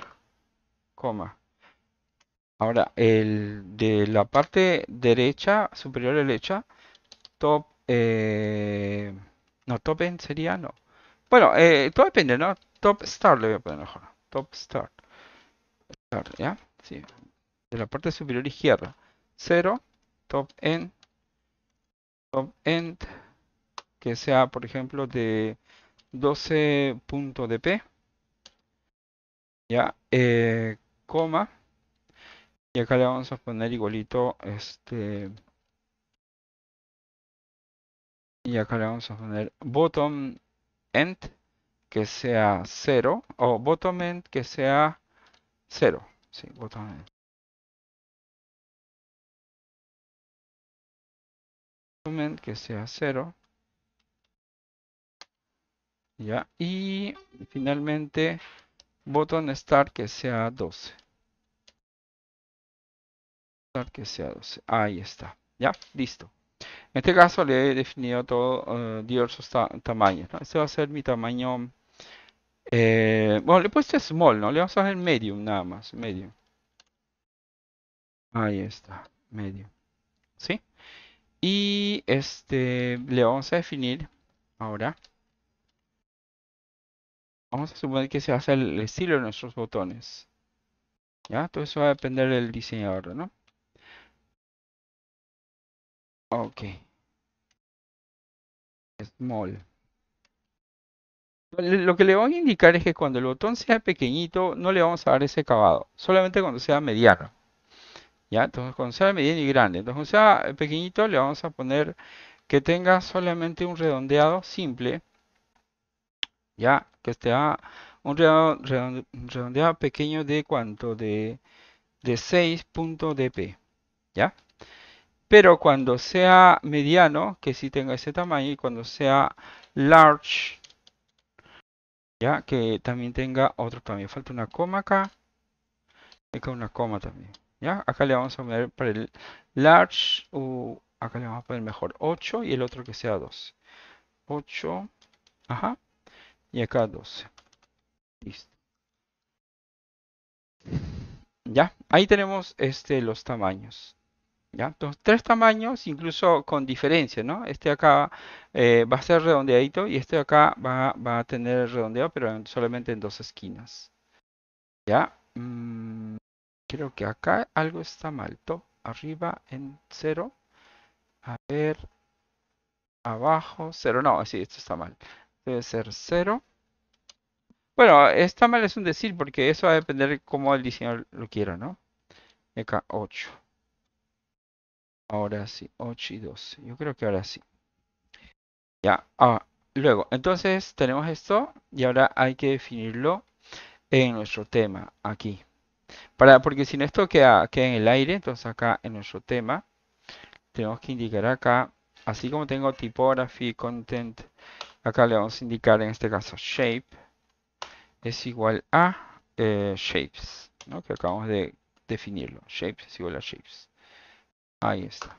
coma. Ahora, el de la parte derecha, superior derecha, top... No, top end sería no. Bueno, eh, todo depende, ¿no? Top start le voy a poner mejor. Top start. ¿Ya? Sí. De la parte superior izquierda. Cero. Top end. Top end. Que sea, por ejemplo, de 12.dp. Ya. Eh, coma. Y acá le vamos a poner igualito este y acá le vamos a poner bottom end que sea 0 o bottom end que sea 0. Sí, bottom end. Bottom end que sea 0. Ya, y finalmente bottom start que sea 12. Start que sea 12. Ahí está. Ya, listo. En este caso le he definido todo, eh, diversos tamaños. ¿no? Este va a ser mi tamaño. Eh, bueno, le he puesto small, ¿no? Le vamos a hacer medium nada más. Medium. Ahí está. Medium. ¿Sí? Y este le vamos a definir ahora. Vamos a suponer que se hacer el estilo de nuestros botones. ¿Ya? Todo eso va a depender del diseñador, ¿no? Ok. Small. Lo que le voy a indicar es que cuando el botón sea pequeñito, no le vamos a dar ese acabado. Solamente cuando sea mediano. ¿Ya? Entonces, cuando sea mediano y grande. Entonces, cuando sea pequeñito, le vamos a poner que tenga solamente un redondeado simple. ¿Ya? Que esté un redondeado, pequeño de cuánto? De, de 6.dp. ¿Ya? Pero cuando sea mediano, que sí tenga ese tamaño, y cuando sea large, ya que también tenga otro tamaño. Falta una coma acá, acá una coma también. ¿ya? Acá le vamos a poner para el large, o acá le vamos a poner mejor 8 y el otro que sea 12. 8, ajá, y acá 12. Listo. Ya, ahí tenemos este, los tamaños. Entonces, tres tamaños, incluso con diferencia, ¿no? Este acá eh, va a ser redondeadito y este acá va, a tener redondeado, pero solamente en dos esquinas. ¿Ya? Mm, creo que acá algo está mal. Todo arriba en cero. A ver. Abajo cero. No, sí, esto está mal. Debe ser cero. Bueno, está mal es un decir porque eso va a depender cómo el diseñador lo quiera, ¿no? Acá 8. Ahora sí, 8 y 12. Yo creo que ahora sí. Ya, ah, luego, entonces tenemos esto y ahora hay que definirlo en nuestro tema aquí. Para, porque si no esto queda, queda en el aire, entonces acá en nuestro tema tenemos que indicar acá, así como tengo tipografía, content, acá le vamos a indicar en este caso shape es igual a eh, shapes, que acabamos de definirlo, shapes es igual a shapes. Ahí está.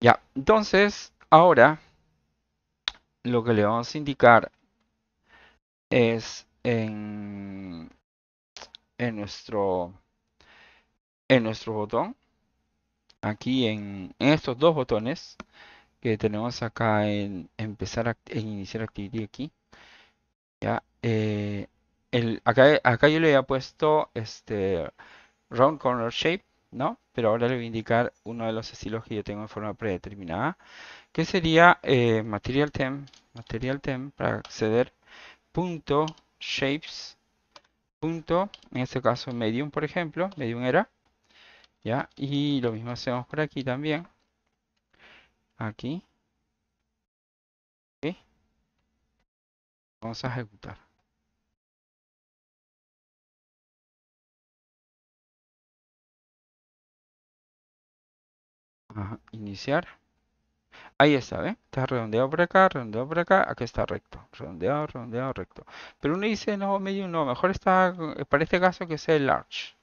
Ya, entonces ahora lo que le vamos a indicar es en, en nuestro en nuestro botón aquí en, estos dos botones que tenemos acá en empezar a, iniciar actividad aquí ya eh, el, acá, acá yo le había puesto este round corner shape ¿no? Pero ahora le voy a indicar uno de los estilos que yo tengo en forma predeterminada, que sería eh, material tem, material tem para acceder punto shapes punto, en este caso medium por ejemplo, medium era, ya, y lo mismo hacemos por aquí también, aquí, vamos a ejecutar. iniciar. Ahí está, ¿ve? Está redondeado por acá, redondeado por acá, aquí está recto, redondeado, redondeado, recto. Pero uno dice, no, medio, no, mejor está, eh, para este caso que sea el large,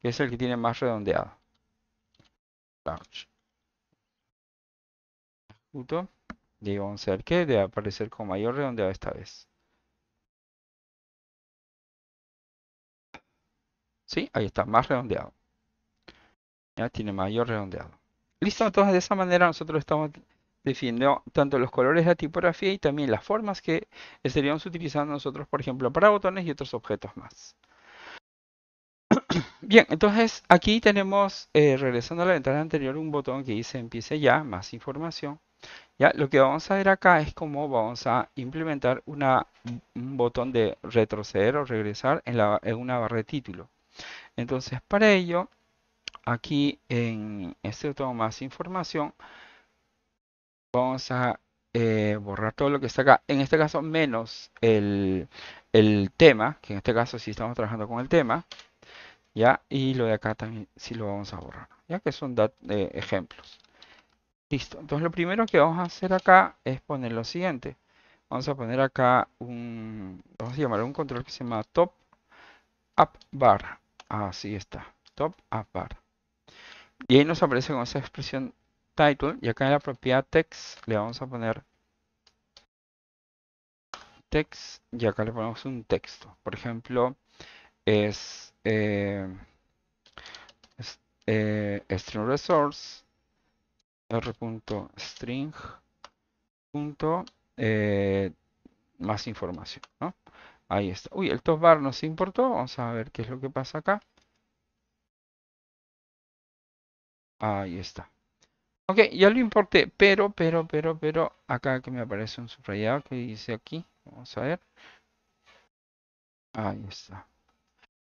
que es el que tiene más redondeado. Large. Justo, de 11 al que debe aparecer con mayor redondeado esta vez. ¿Sí? Ahí está, más redondeado. Ya tiene mayor redondeado. Listo, entonces de esa manera nosotros estamos definiendo tanto los colores de la tipografía y también las formas que estaríamos utilizando nosotros, por ejemplo, para botones y otros objetos más. Bien, entonces aquí tenemos, eh, regresando a la ventana anterior, un botón que dice empiece ya, más información. Ya, lo que vamos a ver acá es cómo vamos a implementar un botón de retroceder o regresar en, la, en una barra de título. Entonces, para ello, aquí en este todo más información vamos a eh, borrar todo lo que está acá en este caso menos el, tema que en este caso si sí estamos trabajando con el tema ya y lo de acá también si sí lo vamos a borrar ya que son eh, ejemplos listo entonces lo primero que vamos a hacer acá es poner lo siguiente vamos a poner acá un vamos a llamar un control que se llama top up bar así está top up bar y ahí nos aparece con esa expresión title. Y acá en la propiedad text le vamos a poner text. Y acá le ponemos un texto. Por ejemplo, es, eh, eh, string resource r.string punto eh, más información ¿no? ahí está uy el top bar nos importó vamos a ver qué es lo que pasa acá Ahí está. Ok, ya lo importé, pero, pero, pero, pero, acá que me aparece un subrayado que dice aquí, vamos a ver. Ahí está.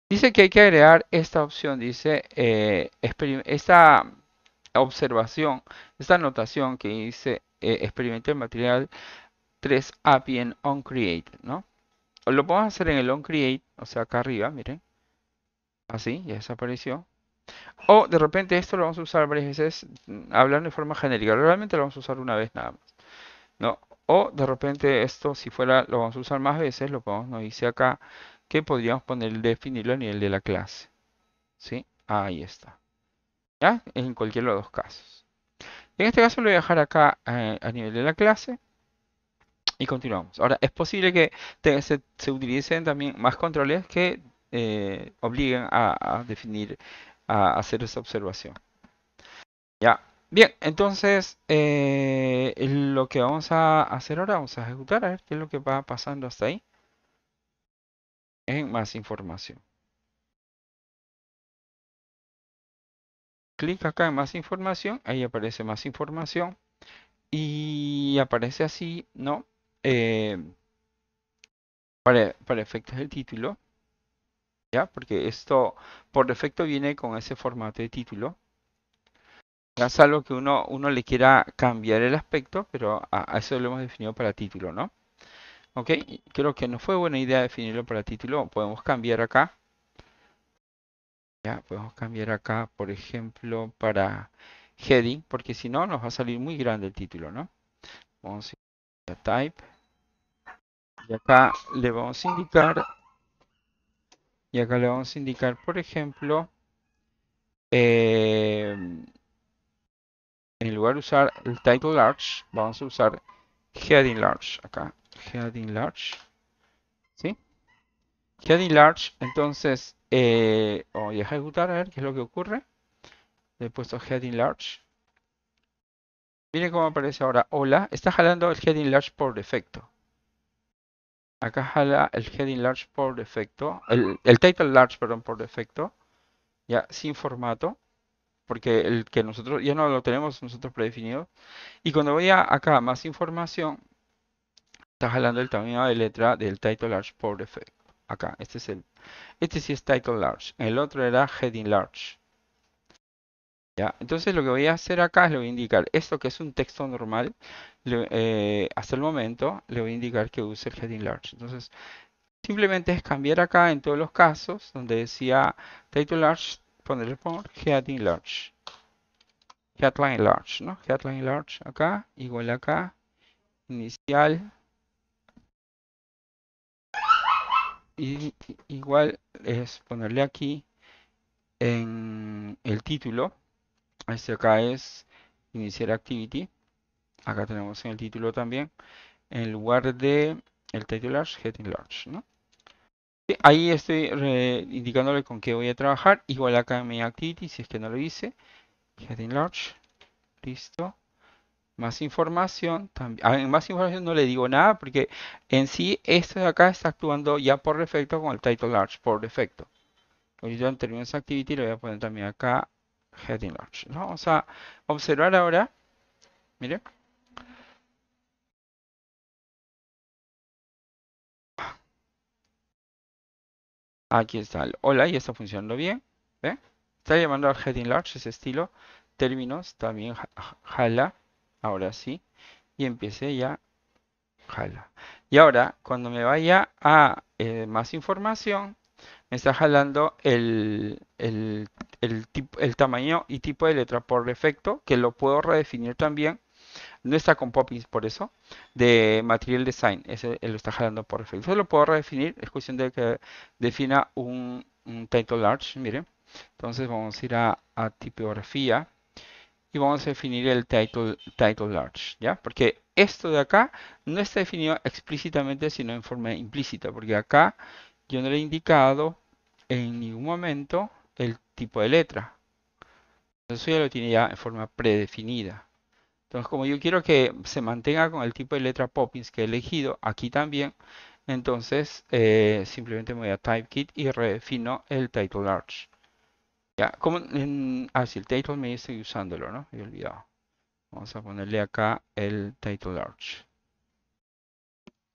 Dice que hay que agregar esta opción, dice eh, esta observación, esta anotación que dice eh, experimentar experimento material 3 api en onCreate ¿no? Lo podemos hacer en el on create, o sea, acá arriba, miren. Así, ya desapareció. O de repente esto lo vamos a usar varias veces mm, hablando de forma genérica. Realmente lo vamos a usar una vez nada más. ¿no? O de repente esto, si fuera, lo vamos a usar más veces, lo podemos, nos dice acá que podríamos poner definirlo a nivel de la clase. ¿Sí? Ahí está. En cualquiera de los dos casos. En este caso lo voy a dejar acá eh, a nivel de la clase. Y continuamos. Ahora, es posible que se, utilicen también más controles que obligan eh, obliguen a, definir hacer esa observación. Ya, bien, entonces eh, lo que vamos a hacer ahora, vamos a ejecutar a ver qué es lo que va pasando hasta ahí. En más información. Clic acá en más información, ahí aparece más información y aparece así, ¿no? Eh, para, para efectos del título. ¿ya? Porque esto por defecto viene con ese formato de título. Ya salvo que uno, uno le quiera cambiar el aspecto, pero a, eso lo hemos definido para título, ¿no? Ok, creo que no fue buena idea definirlo para título. Podemos cambiar acá. Ya, podemos cambiar acá, por ejemplo, para heading, porque si no nos va a salir muy grande el título, ¿no? Vamos a, ir a type. Y acá le vamos a indicar y acá le vamos a indicar, por ejemplo, eh, en lugar de usar el title large, vamos a usar heading large acá. Heading large. ¿Sí? Heading large, entonces, eh, oh, voy a ejecutar a ver qué es lo que ocurre. Le he puesto heading large. Miren cómo aparece ahora. Hola, está jalando el heading large por defecto. Acá jala el heading large por defecto, el, title large, perdón, por defecto, ya sin formato, porque el que nosotros ya no lo tenemos nosotros predefinido. Y cuando voy a acá más información, está jalando el tamaño de letra del title large por defecto. Acá, este es el, este sí es title large, el otro era heading large. Entonces lo que voy a hacer acá es le voy a indicar esto que es un texto normal. Eh, hasta el momento le voy a indicar que use el heading large. Entonces simplemente es cambiar acá en todos los casos donde decía title large, ponerle por heading large. Headline large, ¿no? Headline large acá, igual acá, inicial. Y, igual es ponerle aquí en el título este acá es iniciar activity acá tenemos en el título también en lugar de el title large heading large ahí estoy eh, indicándole con qué voy a trabajar igual acá en mi activity si es que no lo hice heading large listo más información también ah, más información no le digo nada porque en sí esto de acá está actuando ya por defecto con el title large por defecto ahorita en términos activity lo voy a poner también acá heading large. Vamos a observar ahora, mire. Aquí está el hola y está funcionando bien. Está llamando al heading large ese estilo. Términos también jala. Ahora sí. Y empiece ya jala. Y ahora, cuando me vaya a eh, más información, me está jalando el, tipo, el tamaño y tipo de letra por defecto, que lo puedo redefinir también. No está con Poppins, por eso, de Material Design, ese eh, lo está jalando por defecto. Entonces lo puedo redefinir, es cuestión de que defina un, title large, miren. Entonces vamos a ir a, tipografía y vamos a definir el title, title large, ¿ya? Porque esto de acá no está definido explícitamente, sino en forma implícita, porque acá yo no le he indicado en ningún momento el tipo de letra. Eso ya lo tiene ya en forma predefinida. Entonces, como yo quiero que se mantenga con el tipo de letra Poppins que he elegido aquí también, entonces eh, simplemente voy a TypeKit y redefino el title large. Ya, como en, ah, el title me estoy usándolo, ¿no? He olvidado. Vamos a ponerle acá el title large.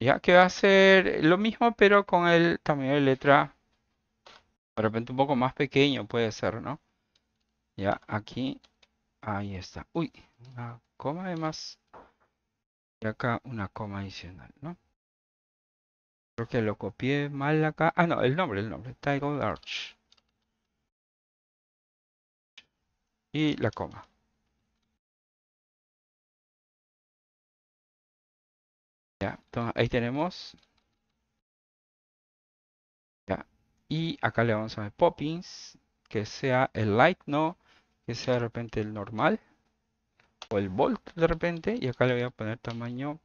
Ya, que va a ser lo mismo, pero con el tamaño de letra de repente un poco más pequeño puede ser, ¿no? Ya, aquí. Ahí está. Uy, una coma además. Y acá una coma adicional, ¿no? Creo que lo copié mal acá. Ah, no, el nombre, el nombre. Title Arch. Y la coma. Ya, entonces ahí tenemos Y acá le vamos a ver Poppins, que sea el light, ¿no? Que sea de repente el normal o el volt de repente. Y acá le voy a poner tamaño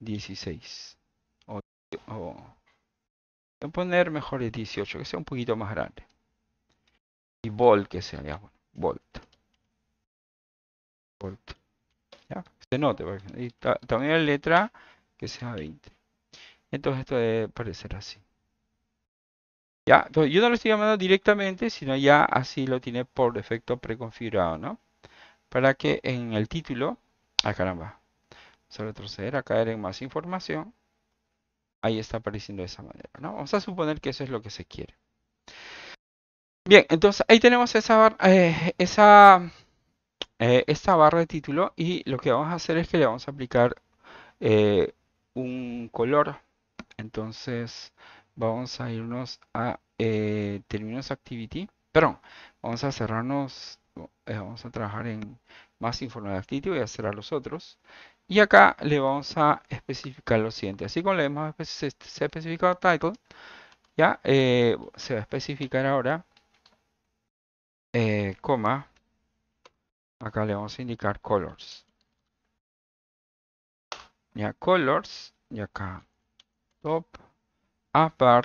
16. O, voy a poner mejor el 18, que sea un poquito más grande. Y volt que sea, ya, volt. Volt. ¿Ya? Se note, y también la letra que sea 20. Entonces esto debe parecer así yo no lo estoy llamando directamente, sino ya así lo tiene por defecto preconfigurado, ¿no? Para que en el título, ah caramba, vamos a retroceder a caer en más información. Ahí está apareciendo de esa manera, ¿no? Vamos a suponer que eso es lo que se quiere. Bien, entonces ahí tenemos esa, eh, esa eh, esta barra de título y lo que vamos a hacer es que le vamos a aplicar eh, un color. Entonces, vamos a irnos a eh, Activity. Perdón, vamos a cerrarnos, eh, vamos a trabajar en más informe de Activity, voy a cerrar los otros. Y acá le vamos a especificar lo siguiente. Así como le hemos especificado title, ya eh, se va a especificar ahora, eh, coma, acá le vamos a indicar colors. Ya colors, y acá top upper,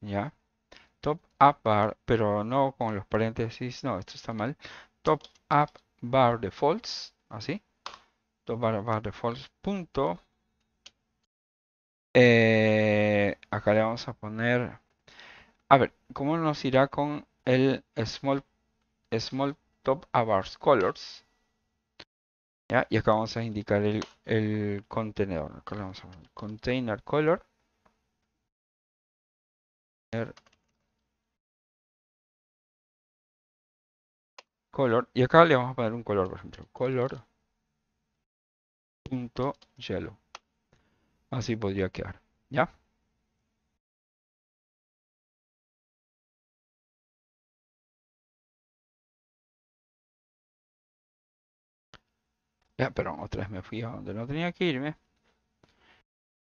¿ya? Top upper, pero no con los paréntesis, no, esto está mal. Top up bar defaults, así. Top bar, defaults, punto. Eh, acá le vamos a poner, a ver, ¿cómo nos irá con el small, small top colors? ¿Ya? Y acá vamos a indicar el, el contenedor. Acá le vamos a poner container color color y acá le vamos a poner un color por ejemplo color punto yellow así podría quedar ya ya pero otra vez me fui a donde no tenía que irme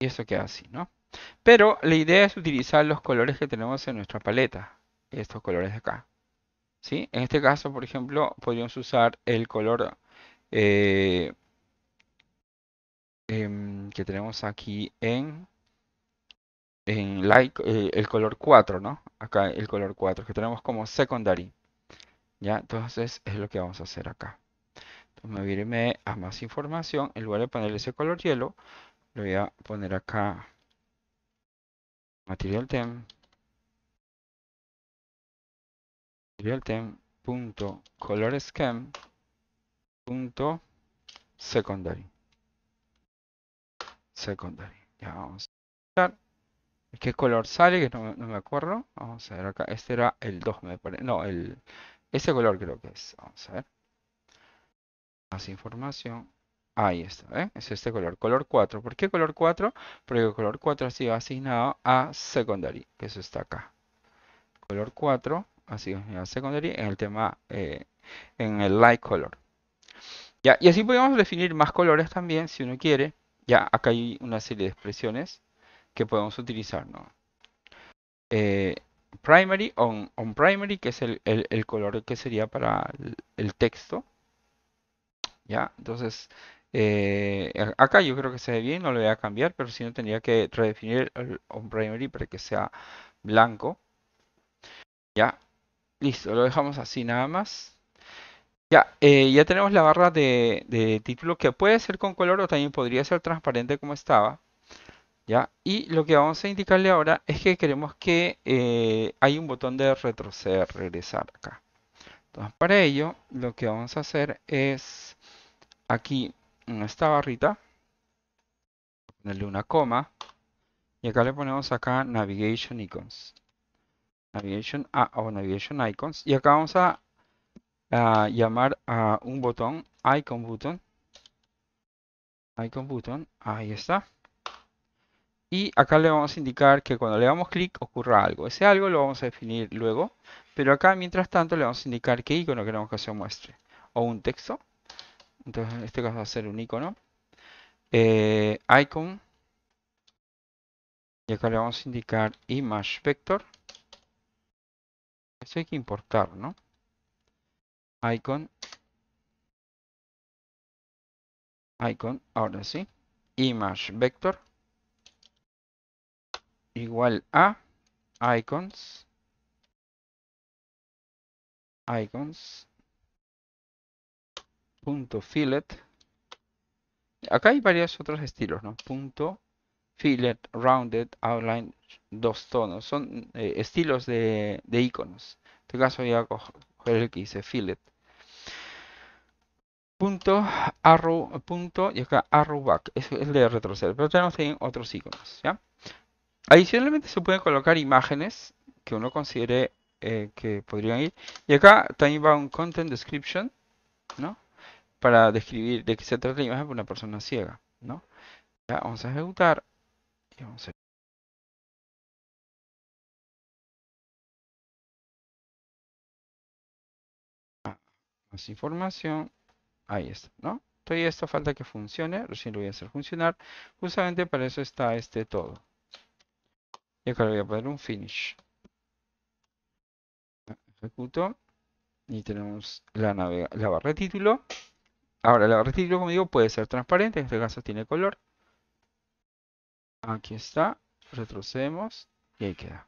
y eso queda así no pero la idea es utilizar los colores que tenemos en nuestra paleta. Estos colores de acá. ¿Sí? En este caso, por ejemplo, podríamos usar el color eh, em, que tenemos aquí en, en light, eh, el color 4, ¿no? Acá el color 4, que tenemos como secondary. ¿Ya? Entonces es lo que vamos a hacer acá. Entonces me voy a a más información. En lugar de poner ese color hielo, lo voy a poner acá material tem material tem punto color scheme punto secondary secondary ya vamos a ver qué color sale que no, me acuerdo vamos a ver acá este era el 2 me parece no el ese color creo que es vamos a ver más información Ahí está, ¿eh? es este color, color 4. ¿Por qué color 4? Porque el color 4 ha sido asignado a secondary, que eso está acá. Color 4 ha sido asignado a secondary en el tema, eh, en el light color. y así podemos definir más colores también, si uno quiere. Ya, acá hay una serie de expresiones que podemos utilizar, ¿no? Eh, primary, on, on, primary, que es el, color que sería para el texto. Ya, entonces eh, acá yo creo que se ve bien, no lo voy a cambiar, pero si no tendría que redefinir el on primary para que sea blanco. Ya, listo, lo dejamos así nada más. Ya, eh, ya tenemos la barra de, título que puede ser con color o también podría ser transparente como estaba. Ya, y lo que vamos a indicarle ahora es que queremos que eh, hay un botón de retroceder, regresar acá. Entonces para ello lo que vamos a hacer es aquí esta barrita, ponerle una coma, y acá le ponemos acá Navigation Icons. Navigation o Navigation Icons. Y acá vamos a, a llamar a un botón, Icon Button. Icon Button, ahí está. Y acá le vamos a indicar que cuando le damos clic ocurra algo. Ese algo lo vamos a definir luego. Pero acá mientras tanto le vamos a indicar qué icono queremos que se muestre. O un texto entonces en este caso va a ser un icono. Eh, icon. Y acá le vamos a indicar image vector. eso hay que importar, ¿no? Icon. Icon, ahora sí. Image vector. Igual a icons. Icons punto fillet. Acá hay varios otros estilos, ¿no? Punto fillet, rounded, outline, dos tonos. Son eh, estilos de, iconos. En este caso voy a coger el que dice fillet. Punto, arrow, punto, y acá arrow back. Es el de retroceder. Pero tenemos también otros iconos, ¿ya? Adicionalmente se pueden colocar imágenes que uno considere eh, que podrían ir. Y acá también va un content description, ¿no? para describir de qué se trata la imagen para una persona ciega, ¿no? Ya, vamos a ejecutar ah, más información. Ahí está, ¿no? Todavía esto falta que funcione, recién lo voy a hacer funcionar. Justamente para eso está este todo. Y acá le voy a poner un finish. Ah, ejecuto. Y tenemos la, la barra de título. Ahora, el artículo, como digo, puede ser transparente, en este caso tiene color. Aquí está, retrocedemos y ahí queda.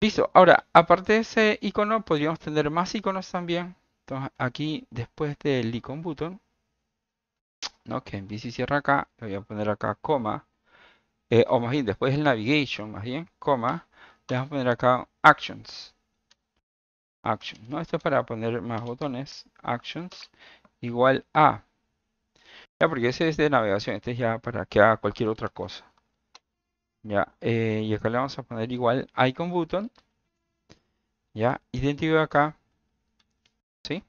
Listo, ahora, aparte de ese icono, podríamos tener más iconos también. Entonces, aquí, después del icon button, ¿no? que en bici cierra acá, le voy a poner acá coma, eh, o más bien, después del navigation, más bien, coma, le vamos a poner acá actions. Actions, ¿no? Esto es para poner más botones, actions igual a. Ya, porque ese es de navegación, este es ya para que haga cualquier otra cosa. Ya, eh, y acá le vamos a poner igual icon button. Ya, identifico acá. ¿Sí?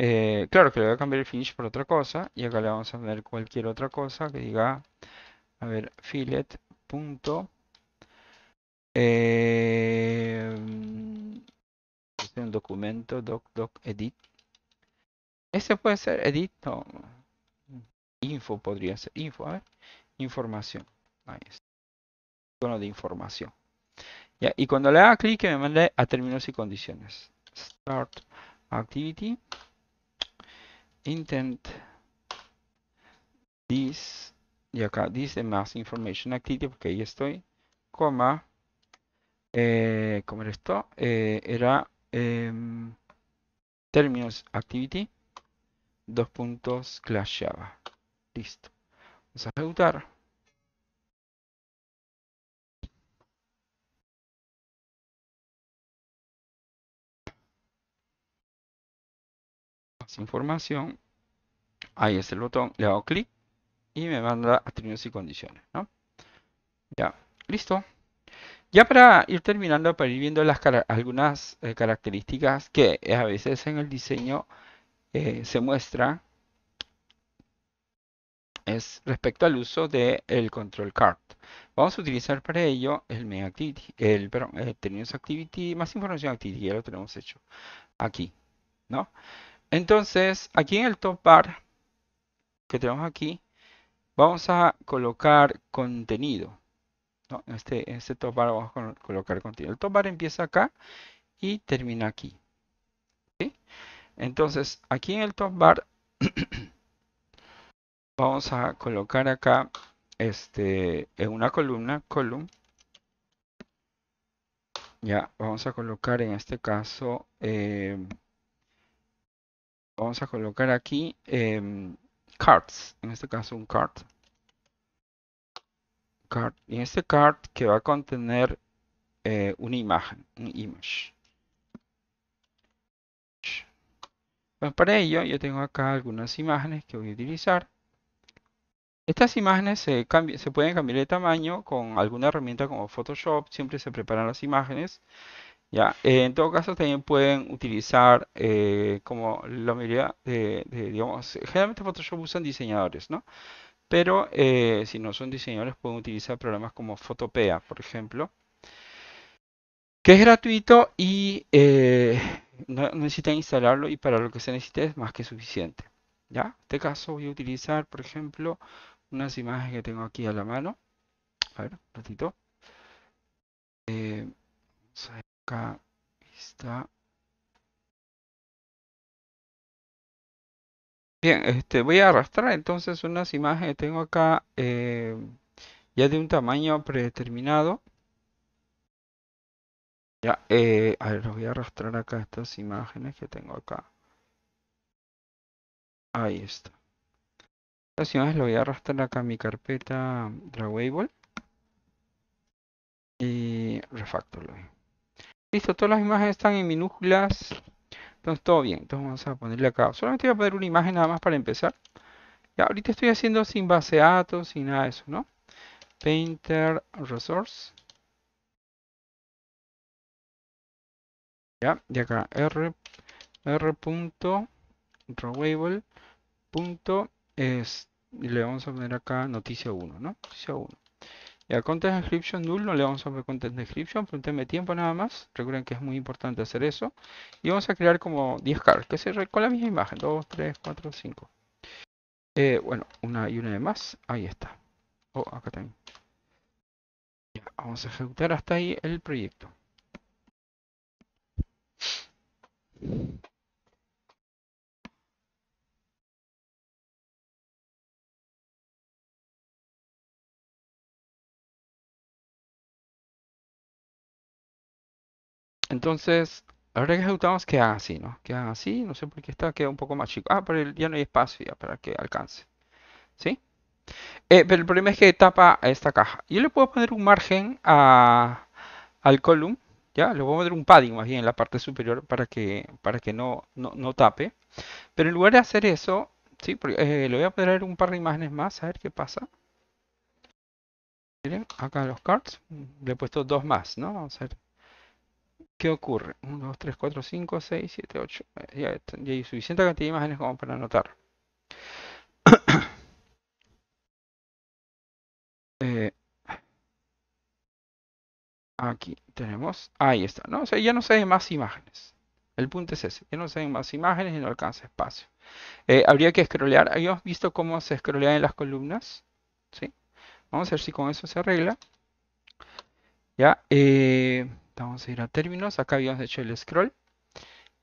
Eh, claro que le voy a cambiar el finish por otra cosa. Y acá le vamos a poner cualquier otra cosa que diga, a ver, fillet. Punto, eh, este un documento, doc, doc, edit. Este puede ser edit, Info podría ser. Info, a ver. Información. Ahí está. de información. Ya, y cuando le haga clic que me mande a términos y condiciones. Start activity. Intent. This. Y acá dice más information activity porque ahí estoy. Coma. Eh, ¿Cómo era esto? Eh, era em, términos activity dos puntos clash java listo vamos a ejecutar más información ahí es el botón le hago clic y me manda atributos y condiciones ¿no? ya listo ya para ir terminando, para ir viendo las, algunas eh, características que a veces en el diseño eh, se muestra es respecto al uso del el control card. Vamos a utilizar para ello el main activity, el, perdón, tenemos activity, más información activity, ya lo tenemos hecho aquí, ¿no? Entonces, aquí en el top bar que tenemos aquí, vamos a colocar contenido. ¿no? En, este, en este top bar vamos a colocar contenido. El top bar empieza acá y termina aquí. Entonces, aquí en el top bar, vamos a colocar acá, este, en una columna, column, ya, vamos a colocar en este caso, em, vamos a colocar aquí em, cards, en este caso un card. card. Y este card que va a contener eh, una imagen, un image. Pues para ello yo tengo acá algunas imágenes que voy a utilizar. Estas imágenes se, pueden cambiar de tamaño con alguna herramienta como Photoshop, siempre se preparan las imágenes. ¿ya? Eh, en todo caso también pueden utilizar eh, como la mayoría de, generalmente Photoshop usan diseñadores, ¿no? Pero eh, si no son diseñadores pueden utilizar programas como Photopea, por ejemplo, que es gratuito y no, necesitan instalarlo y para lo que se necesite es más que suficiente. ¿ya? En este caso voy a utilizar, por ejemplo, unas imágenes que tengo aquí a la mano. A ver, un ratito. Eh, acá. Está. Bien, este, voy a arrastrar entonces unas imágenes que tengo acá eh, ya de un tamaño predeterminado. Ya, eh, a ver, los voy a arrastrar acá estas imágenes que tengo acá. Ahí está. Las imágenes las voy a arrastrar acá a mi carpeta Drawable. Mm, y refactorlo. Listo, todas las imágenes están en minúsculas. Entonces todo bien. Entonces vamos a ponerle acá. Solamente voy a poner una imagen nada más para empezar. Ya, ahorita estoy haciendo sin base datos, sin nada de eso, ¿no? Painter Resource. ¿Ya? De acá, R, y le vamos a poner acá noticia 1, ¿no? Noticia 1. Ya, content description null, no le vamos a poner content description, por tiempo nada más. Recuerden que es muy importante hacer eso. Y vamos a crear como 10 cards, que se con la misma imagen, 2, 3, 4, 5. Eh, bueno, una y una de más, ahí está. Oh, acá también. Ya, vamos a ejecutar hasta ahí el proyecto. Entonces, ahora que ejecutamos queda así, ¿no? Queda así, no sé por qué está, queda un poco más chico. Ah, pero ya no hay espacio para que alcance. ¿Sí? Eh, pero el problema es que tapa esta caja. Yo le puedo poner un margen al column ¿ya? Le voy a meter un padding más bien en la parte superior para que, para que no, no, tape. Pero en lugar de hacer eso, ¿sí? Eh, le voy a poner un par de imágenes más, a ver qué pasa. Miren, acá los cards, le he puesto dos más, ¿no? Vamos a ver. ¿Qué ocurre? 1, 2, 3, 4, 5, 6, 7, 8. Ya, hay suficiente cantidad de imágenes como para anotar. Eh, Aquí tenemos, ahí está, ¿no? ya no se ven más imágenes. El punto es ese, ya no se ven más imágenes y no alcanza espacio. Eh, habría que scrollear, habíamos visto cómo se scrollean en las columnas, ¿sí? Vamos a ver si con eso se arregla. Ya, eh, vamos a ir a términos, acá habíamos hecho el scroll.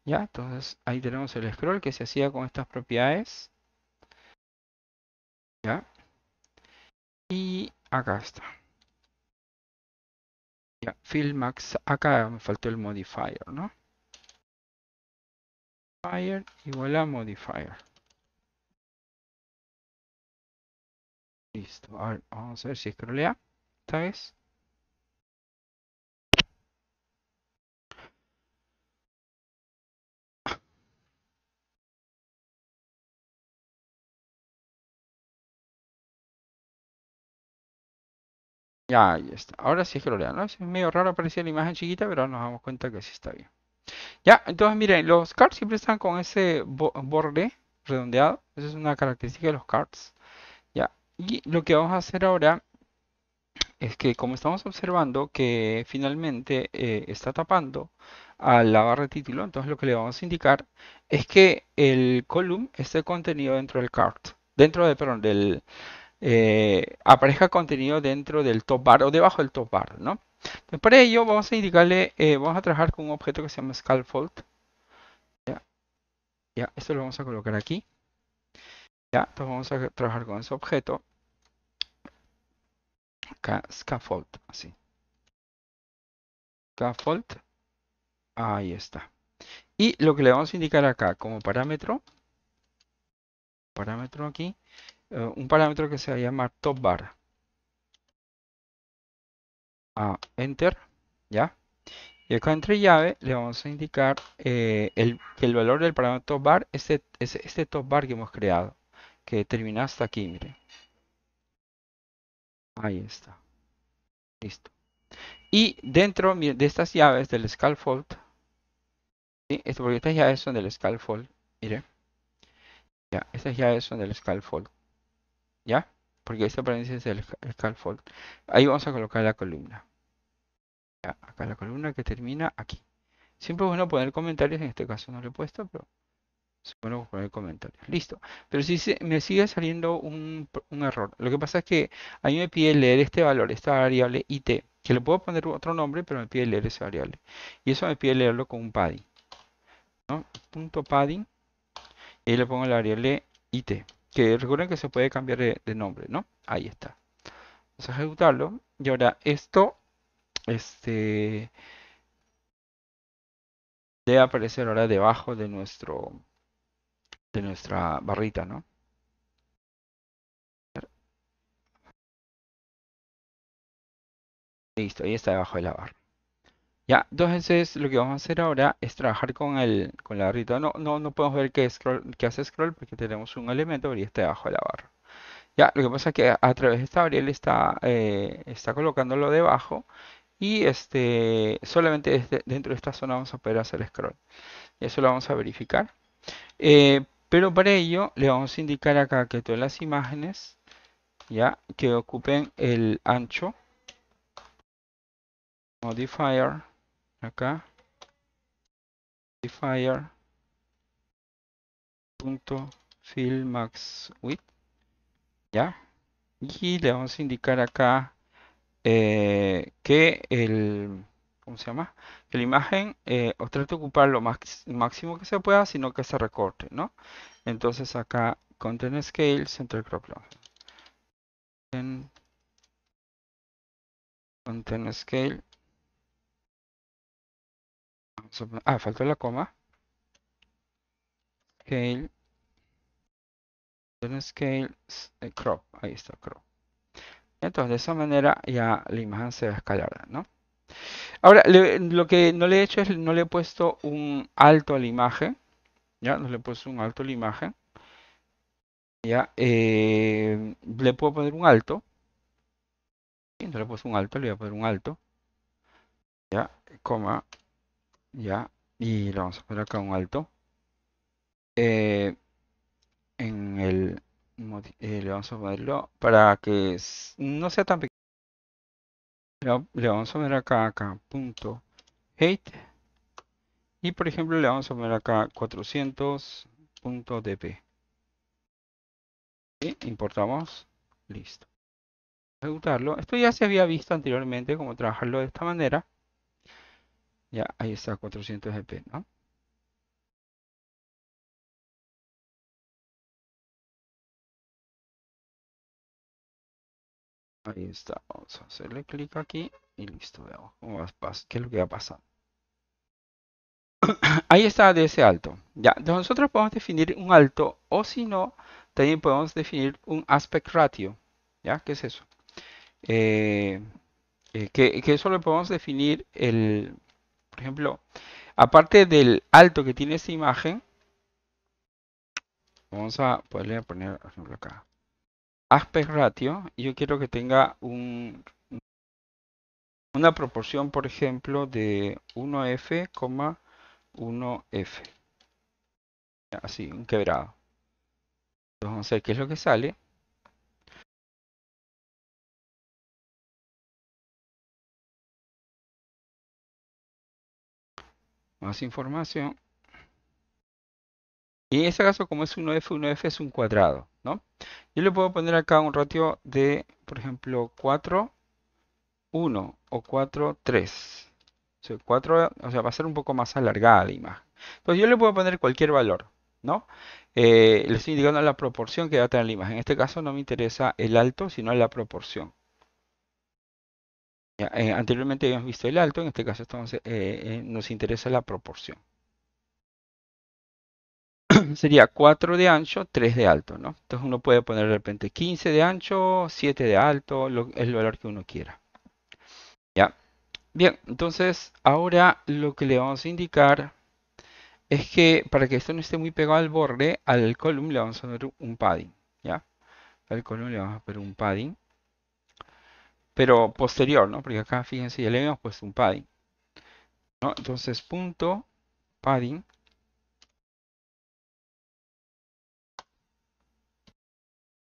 Ya, entonces ahí tenemos el scroll que se hacía con estas propiedades. Ya. Y acá está. Ya, acá me faltó el modifier, ¿no? Modifier igual a modifier. Listo, a ver, vamos a ver si lea esta vez. Ya, ahí está. Ahora sí es que lo vean, ¿no? Es medio raro aparecer la imagen chiquita, pero nos damos cuenta que sí está bien. Ya, entonces miren, los cards siempre están con ese borde redondeado. Esa es una característica de los cards. Ya, y lo que vamos a hacer ahora es que como estamos observando que finalmente eh, está tapando a la barra de título, entonces lo que le vamos a indicar es que el column esté contenido dentro del card. Dentro de, perdón, del eh, aparezca contenido dentro del top bar o debajo del top bar, ¿no? Entonces, para ello vamos a indicarle, eh, vamos a trabajar con un objeto que se llama scaffold. Ya, esto lo vamos a colocar aquí. Ya, entonces vamos a trabajar con ese objeto. Acá, scaffold, así. Scaffold. Ahí está. Y lo que le vamos a indicar acá como parámetro, parámetro aquí, eh, un parámetro que se va a llamar top bar. A enter, ¿ya? Y acá entre llave le vamos a indicar eh, el, que el valor del parámetro top bar este, es este top bar que hemos creado, que termina hasta aquí, mire Ahí está. Listo. Y dentro de estas llaves del scaffold, ¿sí? Este, porque estas llaves son del scaffold, miren. Ya, estas llaves son del scaffold. ¿Ya? Porque esta apariencia es el, scaffold, Ahí vamos a colocar la columna. Acá la columna que termina aquí. Siempre es bueno poner comentarios, en este caso no lo he puesto, pero es bueno poner comentarios. Listo. Pero si me sigue saliendo un, error. Lo que pasa es que a mí me pide leer este valor, esta variable IT, que le puedo poner otro nombre, pero me pide leer esa variable. Y eso me pide leerlo con un padding. Punto padding. Y le pongo la variable IT que recuerden que se puede cambiar de, nombre, ¿no? Ahí está. Vamos a ejecutarlo. Y ahora esto, este, debe aparecer ahora debajo de nuestro, de nuestra barrita, ¿no? Listo, ahí está debajo de la barra. Ya, entonces lo que vamos a hacer ahora es trabajar con el con la barrita. No, no, no podemos ver qué, scroll, hace scroll porque tenemos un elemento y está debajo de la barra. Ya, lo que pasa es que a través de esta variable está, eh, está colocándolo debajo y este, solamente dentro de esta zona vamos a poder hacer scroll. eso lo vamos a verificar. Eh, pero para ello le vamos a indicar acá que todas las imágenes ya que ocupen el ancho modifier acá modifier punto max width ya y le vamos a indicar acá eh, que el ¿cómo se llama? que la imagen o eh, os trate de ocupar lo máximo que se pueda sino que se recorte ¿no? entonces acá content scale center crop content, content scale ah, faltó la coma. Scale. Scale. Eh, crop. Ahí está, crop. Entonces, de esa manera ya la imagen se va a escalar, ¿no? Ahora, lo que no le he hecho es, no le he puesto un alto a la imagen. Ya, no le he puesto un alto a la imagen. Ya, eh, le puedo poner un alto. No le he puesto un alto, le voy a poner un alto. Ya, coma, ya, y le vamos a poner acá un alto. Eh, en el eh, le vamos a ponerlo para que no sea tan pequeño. Le vamos a poner acá, acá, punto, hate. Y por ejemplo le vamos a poner acá 400.dp. y Importamos. Listo. Ejecutarlo. Esto ya se había visto anteriormente, como trabajarlo de esta manera. Ya, ahí está 400 GP, ¿no? Ahí está, vamos a hacerle clic aquí y listo, veamos qué es lo que va a pasar. Ahí está de ese alto. Ya, nosotros podemos definir un alto o si no, también podemos definir un aspect ratio. ¿Ya? ¿Qué es eso? Eh, eh, que, que, eso lo podemos definir el, por ejemplo, aparte del alto que tiene esa imagen, vamos a poderle poner, por ejemplo, acá. Aspect ratio, y yo quiero que tenga un, una proporción, por ejemplo, de 1F, 1F. Así, un quebrado. Entonces vamos a ver qué es lo que sale. más información. Y en este caso, como es 1F, 1F es un cuadrado, ¿no? Yo le puedo poner acá un ratio de, por ejemplo, 4, 1 o 4, 3. O sea, 4, o sea, va a ser un poco más alargada la imagen. Entonces yo le puedo poner cualquier valor, ¿no? Eh, le estoy indicando la proporción que va a tener la imagen. En este caso no me interesa el alto, sino la proporción. Eh, anteriormente habíamos visto el alto, en este caso eh, eh, nos interesa la proporción. Sería 4 de ancho, 3 de alto, ¿no? Entonces uno puede poner de repente 15 de ancho, 7 de alto, lo, el valor que uno quiera. ¿Ya? Bien, entonces ahora lo que le vamos a indicar es que para que esto no esté muy pegado al borde, al column le vamos a poner un padding, ¿ya? Al column le vamos a poner un padding pero posterior, ¿no? Porque acá, fíjense, ya le hemos puesto un padding. Entonces, punto, padding.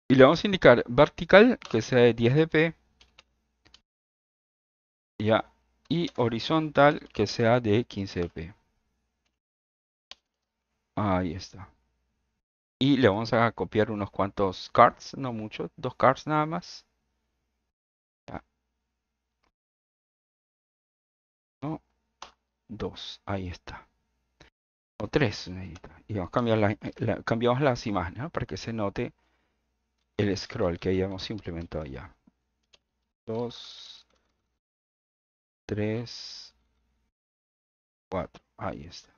Y le vamos a indicar vertical, que sea de 10 dp. Ya. Y horizontal, que sea de 15 dp. Ahí está. Y le vamos a copiar unos cuantos cards, no muchos, dos cards nada más. 2. Ahí está. O 3. Y vamos a cambiar cambiamos las imágenes para que se note el scroll que hayamos implementado ya. 2, 3, 4. Ahí está.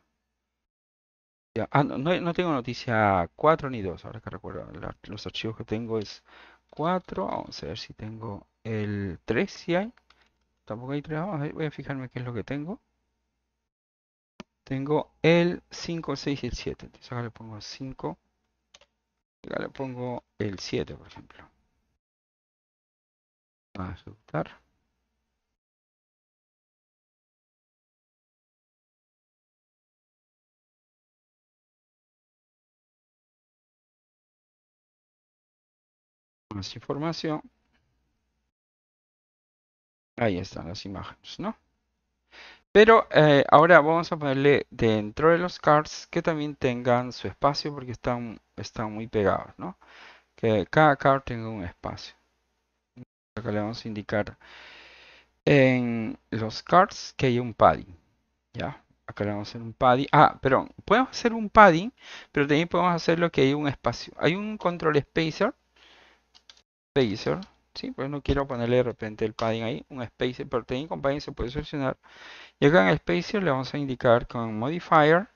Ya. Ah, no, tengo noticia 4 ni 2. Ahora que recuerdo, los archivos que tengo es 4. Vamos a ver si tengo el 3. Si hay. Tampoco hay 3. Vamos a ver, voy a fijarme qué es lo que tengo. Tengo el 5, 6 y el 7. Entonces le pongo 5. Acá le pongo el 7, por ejemplo. A Más información. Ahí están las imágenes, ¿no? Pero eh, ahora vamos a ponerle dentro de los cards que también tengan su espacio porque están, están muy pegados, ¿no? Que cada card tenga un espacio. Acá le vamos a indicar en los cards que hay un padding, ¿ya? Acá le vamos a hacer un padding. Ah, perdón, podemos hacer un padding, pero también podemos hacer lo que hay un espacio. Hay un control spacer, spacer ¿sí? Pues no quiero ponerle de repente el padding ahí, un spacer, pero tengo con padding se puede solucionar. Y acá en spacer le vamos a indicar con modifier,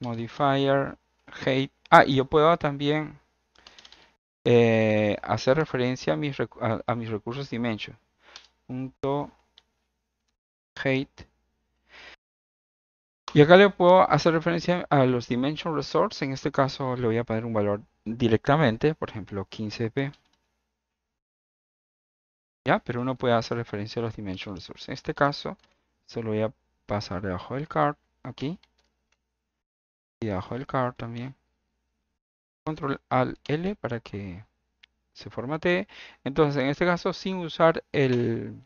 modifier, height. Ah, y yo puedo también eh, hacer referencia a mis, recursos dimension. Punto height. Y acá le puedo hacer referencia a los dimension resorts. En este caso le voy a poner un valor directamente, por ejemplo 15p ¿Ya? Pero uno puede hacer referencia a los Dimension Resources. En este caso, solo voy a pasar debajo del card, aquí. Y debajo del card también. Control al L para que se formatee. Entonces, en este caso, sin usar el...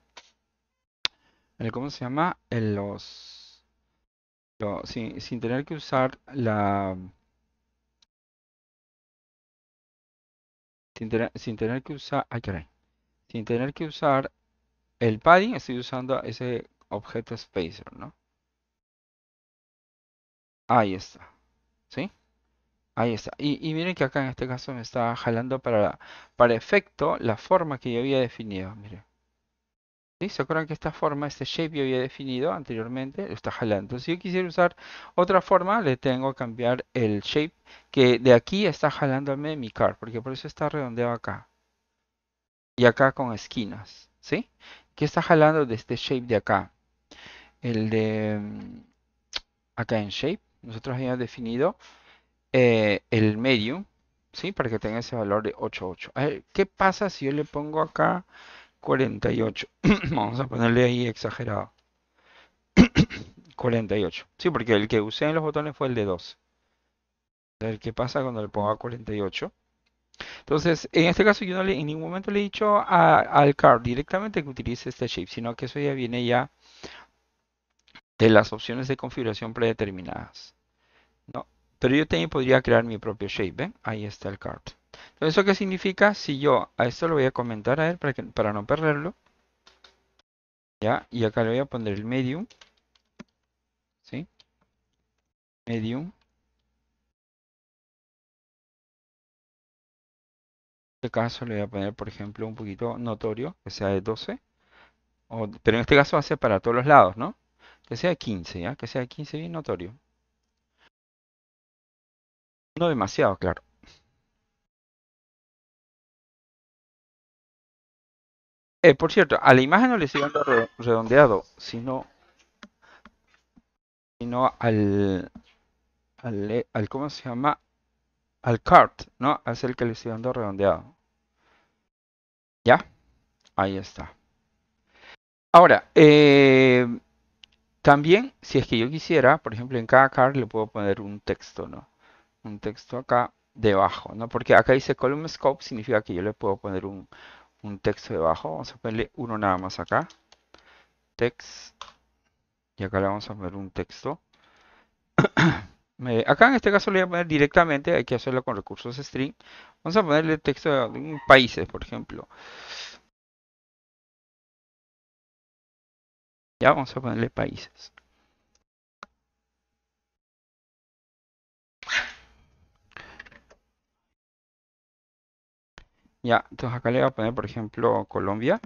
el ¿Cómo se llama? El, los... sin, sin tener que usar la... Sin tener, que usar... Ay, sin tener que usar el padding, estoy usando ese objeto spacer, ¿no? Ahí está. ¿Sí? Ahí está. Y, miren que acá en este caso me está jalando para, para efecto la forma que yo había definido. Miren. ¿Se acuerdan que esta forma, este shape yo había definido anteriormente? Lo está jalando. Si yo quisiera usar otra forma, le tengo que cambiar el shape que de aquí está jalándome mi car. Porque por eso está redondeado acá y acá con esquinas, ¿sí? ¿Qué está jalando de este shape de acá? El de mm, acá en shape, nosotros habíamos definido eh, el medium, ¿sí? Para que tenga ese valor de 8,8. A ¿qué pasa si yo le pongo acá 48? Vamos a ponerle ahí exagerado. 48. Sí, porque el que usé en los botones fue el de 2. qué pasa cuando le a 48. Entonces, en este caso yo no le, en ningún momento le he dicho al card directamente que utilice este shape, sino que eso ya viene ya de las opciones de configuración predeterminadas. ¿no? Pero yo también podría crear mi propio shape, Ahí está el card. Entonces, ¿eso qué significa? Si yo a esto lo voy a comentar a él para, no perderlo. ¿Ya? Y acá le voy a poner el medium. ¿Sí? Medium. caso le voy a poner, por ejemplo, un poquito notorio, que sea de 12. pero en este caso va a ser para todos los lados, ¿no? Que sea de 15, ¿ya? Que sea de 15 bien notorio. No demasiado, claro. Eh, por cierto, a la imagen no le estoy dando redondeado, sino, sino al, al, eh, al, ¿cómo se llama? Al cart, ¿no? Es el que le estoy dando redondeado. ¿Ya? Ahí está. Ahora, eh, también, si es que yo quisiera, por ejemplo, en cada card le puedo poner un texto, ¿no? Un texto acá debajo, ¿no? Porque acá dice column scope, significa que yo le puedo poner un, un texto debajo. Vamos a ponerle uno nada más acá. Text. Y acá le vamos a poner un texto. acá en este caso le voy a poner directamente, hay que hacerlo con recursos string. Vamos a ponerle texto de países, por ejemplo. Ya vamos a ponerle países. Ya, entonces acá le voy a poner, por ejemplo, Colombia.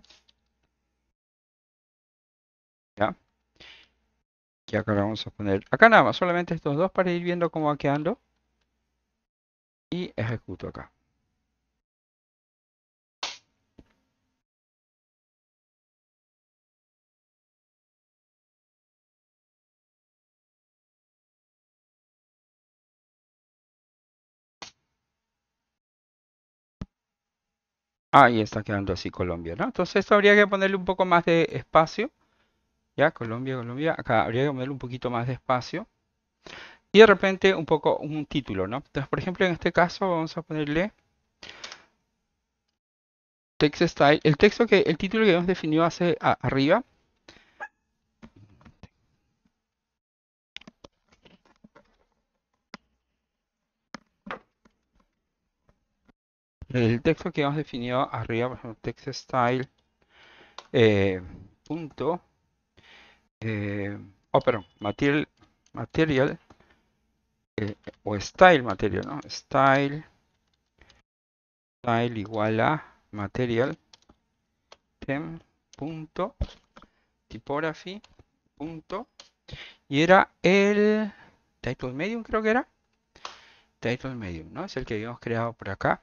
y acá lo vamos a poner. Acá nada más, solamente estos dos para ir viendo cómo va quedando. Y ejecuto acá. Ahí está quedando así Colombia, ¿no? Entonces esto habría que ponerle un poco más de espacio. Colombia, Colombia. Acá habría que ponerle un poquito más de espacio. Y de repente un poco un título, ¿no? Entonces, por ejemplo, en este caso vamos a ponerle text style. El texto que, el título que hemos definido hace arriba. El texto que hemos definido arriba, por ejemplo, text style eh, punto eh, oh, perdón, material, eh, o style material, ¿no? Style, style igual a material tem punto typography punto y era el title medium creo que era title medium no es el que habíamos creado por acá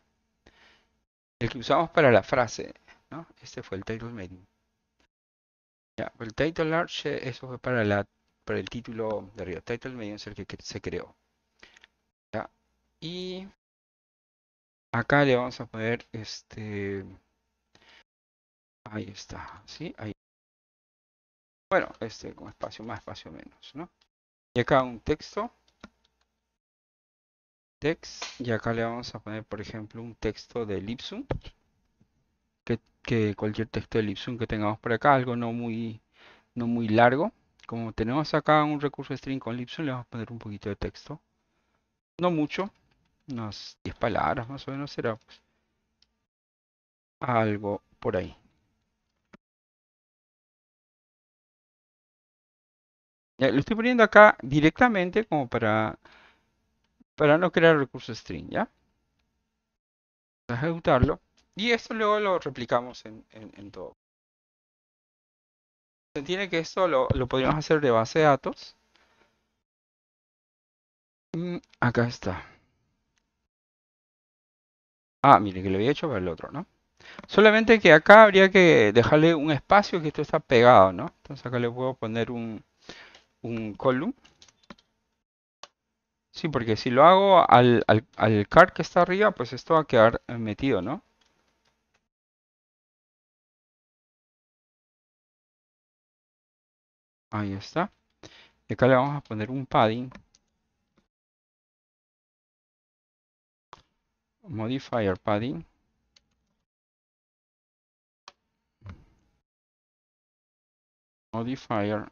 el que usamos para la frase no este fue el title medium el title large, eh, eso fue para, la, para el título de arriba. Title medium es el que se creó. y acá le vamos a poner este. Ahí está, ¿sí? Ahí. Bueno, este con espacio más, espacio menos, ¿no? Y acá un texto. Text. Y acá le vamos a poner, por ejemplo, un texto de Lipsum que cualquier texto de lipsum que tengamos por acá, algo no muy, no muy largo. Como tenemos acá un recurso string con lipsum le vamos a poner un poquito de texto. No mucho, unas 10 palabras más o menos será pues, algo por ahí. lo estoy poniendo acá directamente como para, para no crear recurso string, ¿ya? Vamos ejecutarlo. Y esto luego lo replicamos en, todo. Se entiende que esto lo, podríamos hacer de base de datos. Mm, acá está. Ah, mire, que lo había hecho para el otro, ¿no? Solamente que acá habría que dejarle un espacio que esto está pegado, ¿no? Entonces acá le puedo poner un, un column. Sí, porque si lo hago al, al, al card que está arriba, pues esto va a quedar metido, ¿no? Ahí está. Y acá le vamos a poner un padding. Modifier padding. Modifier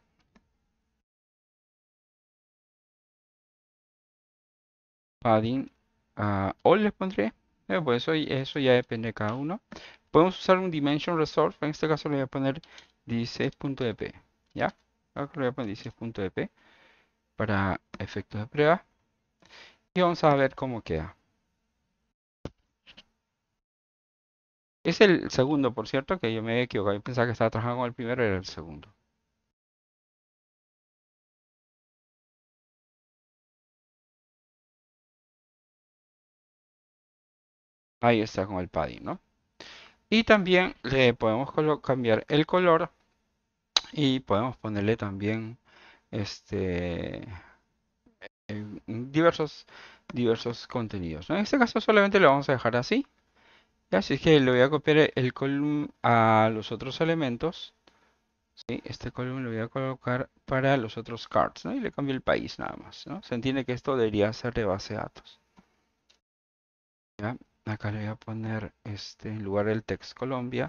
padding ah, o all les pondré eh, pues eso, eso, ya depende de cada uno podemos usar un dimension resolve en este caso le voy a poner 16.dp e ya 16.0p para efectos de prueba. Y vamos a ver cómo queda. Es el segundo, por cierto, que yo me he equivocado. Yo pensaba que estaba trabajando con el primero, era el segundo. Ahí está con el padding, ¿no? Y también le podemos cambiar el color y podemos ponerle también este, diversos, diversos contenidos. En este caso solamente lo vamos a dejar así. así que le voy a copiar el column a los otros elementos. ¿sí? Este column lo voy a colocar para los otros cards. Y le cambio el país nada más. Se entiende que esto debería ser de base de datos. Acá le voy a poner este, en lugar del text Colombia.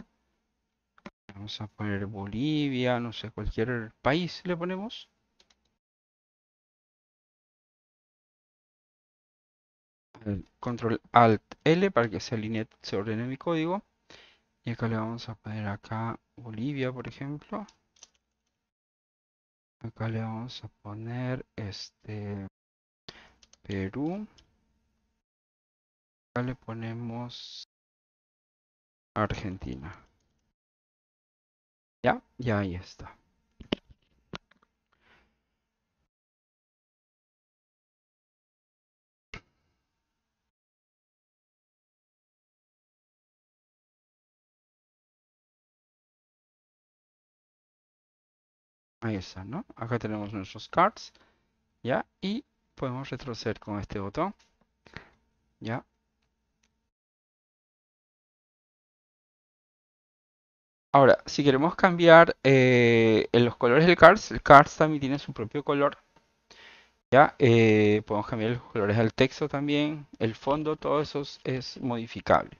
Vamos a poner Bolivia, no sé, cualquier país le ponemos. Control Alt L para que se alinee, se ordene mi código. Y acá le vamos a poner acá Bolivia, por ejemplo. Acá le vamos a poner este Perú. Acá le ponemos Argentina. Ya, ya ahí está. Ahí está, ¿no? Acá tenemos nuestros cards. ¿Ya? Y podemos retroceder con este botón. ¿Ya? Ahora, si queremos cambiar eh, los colores del cards, el card también tiene su propio color. Ya, eh, podemos cambiar los colores del texto también, el fondo, todo eso es modificable.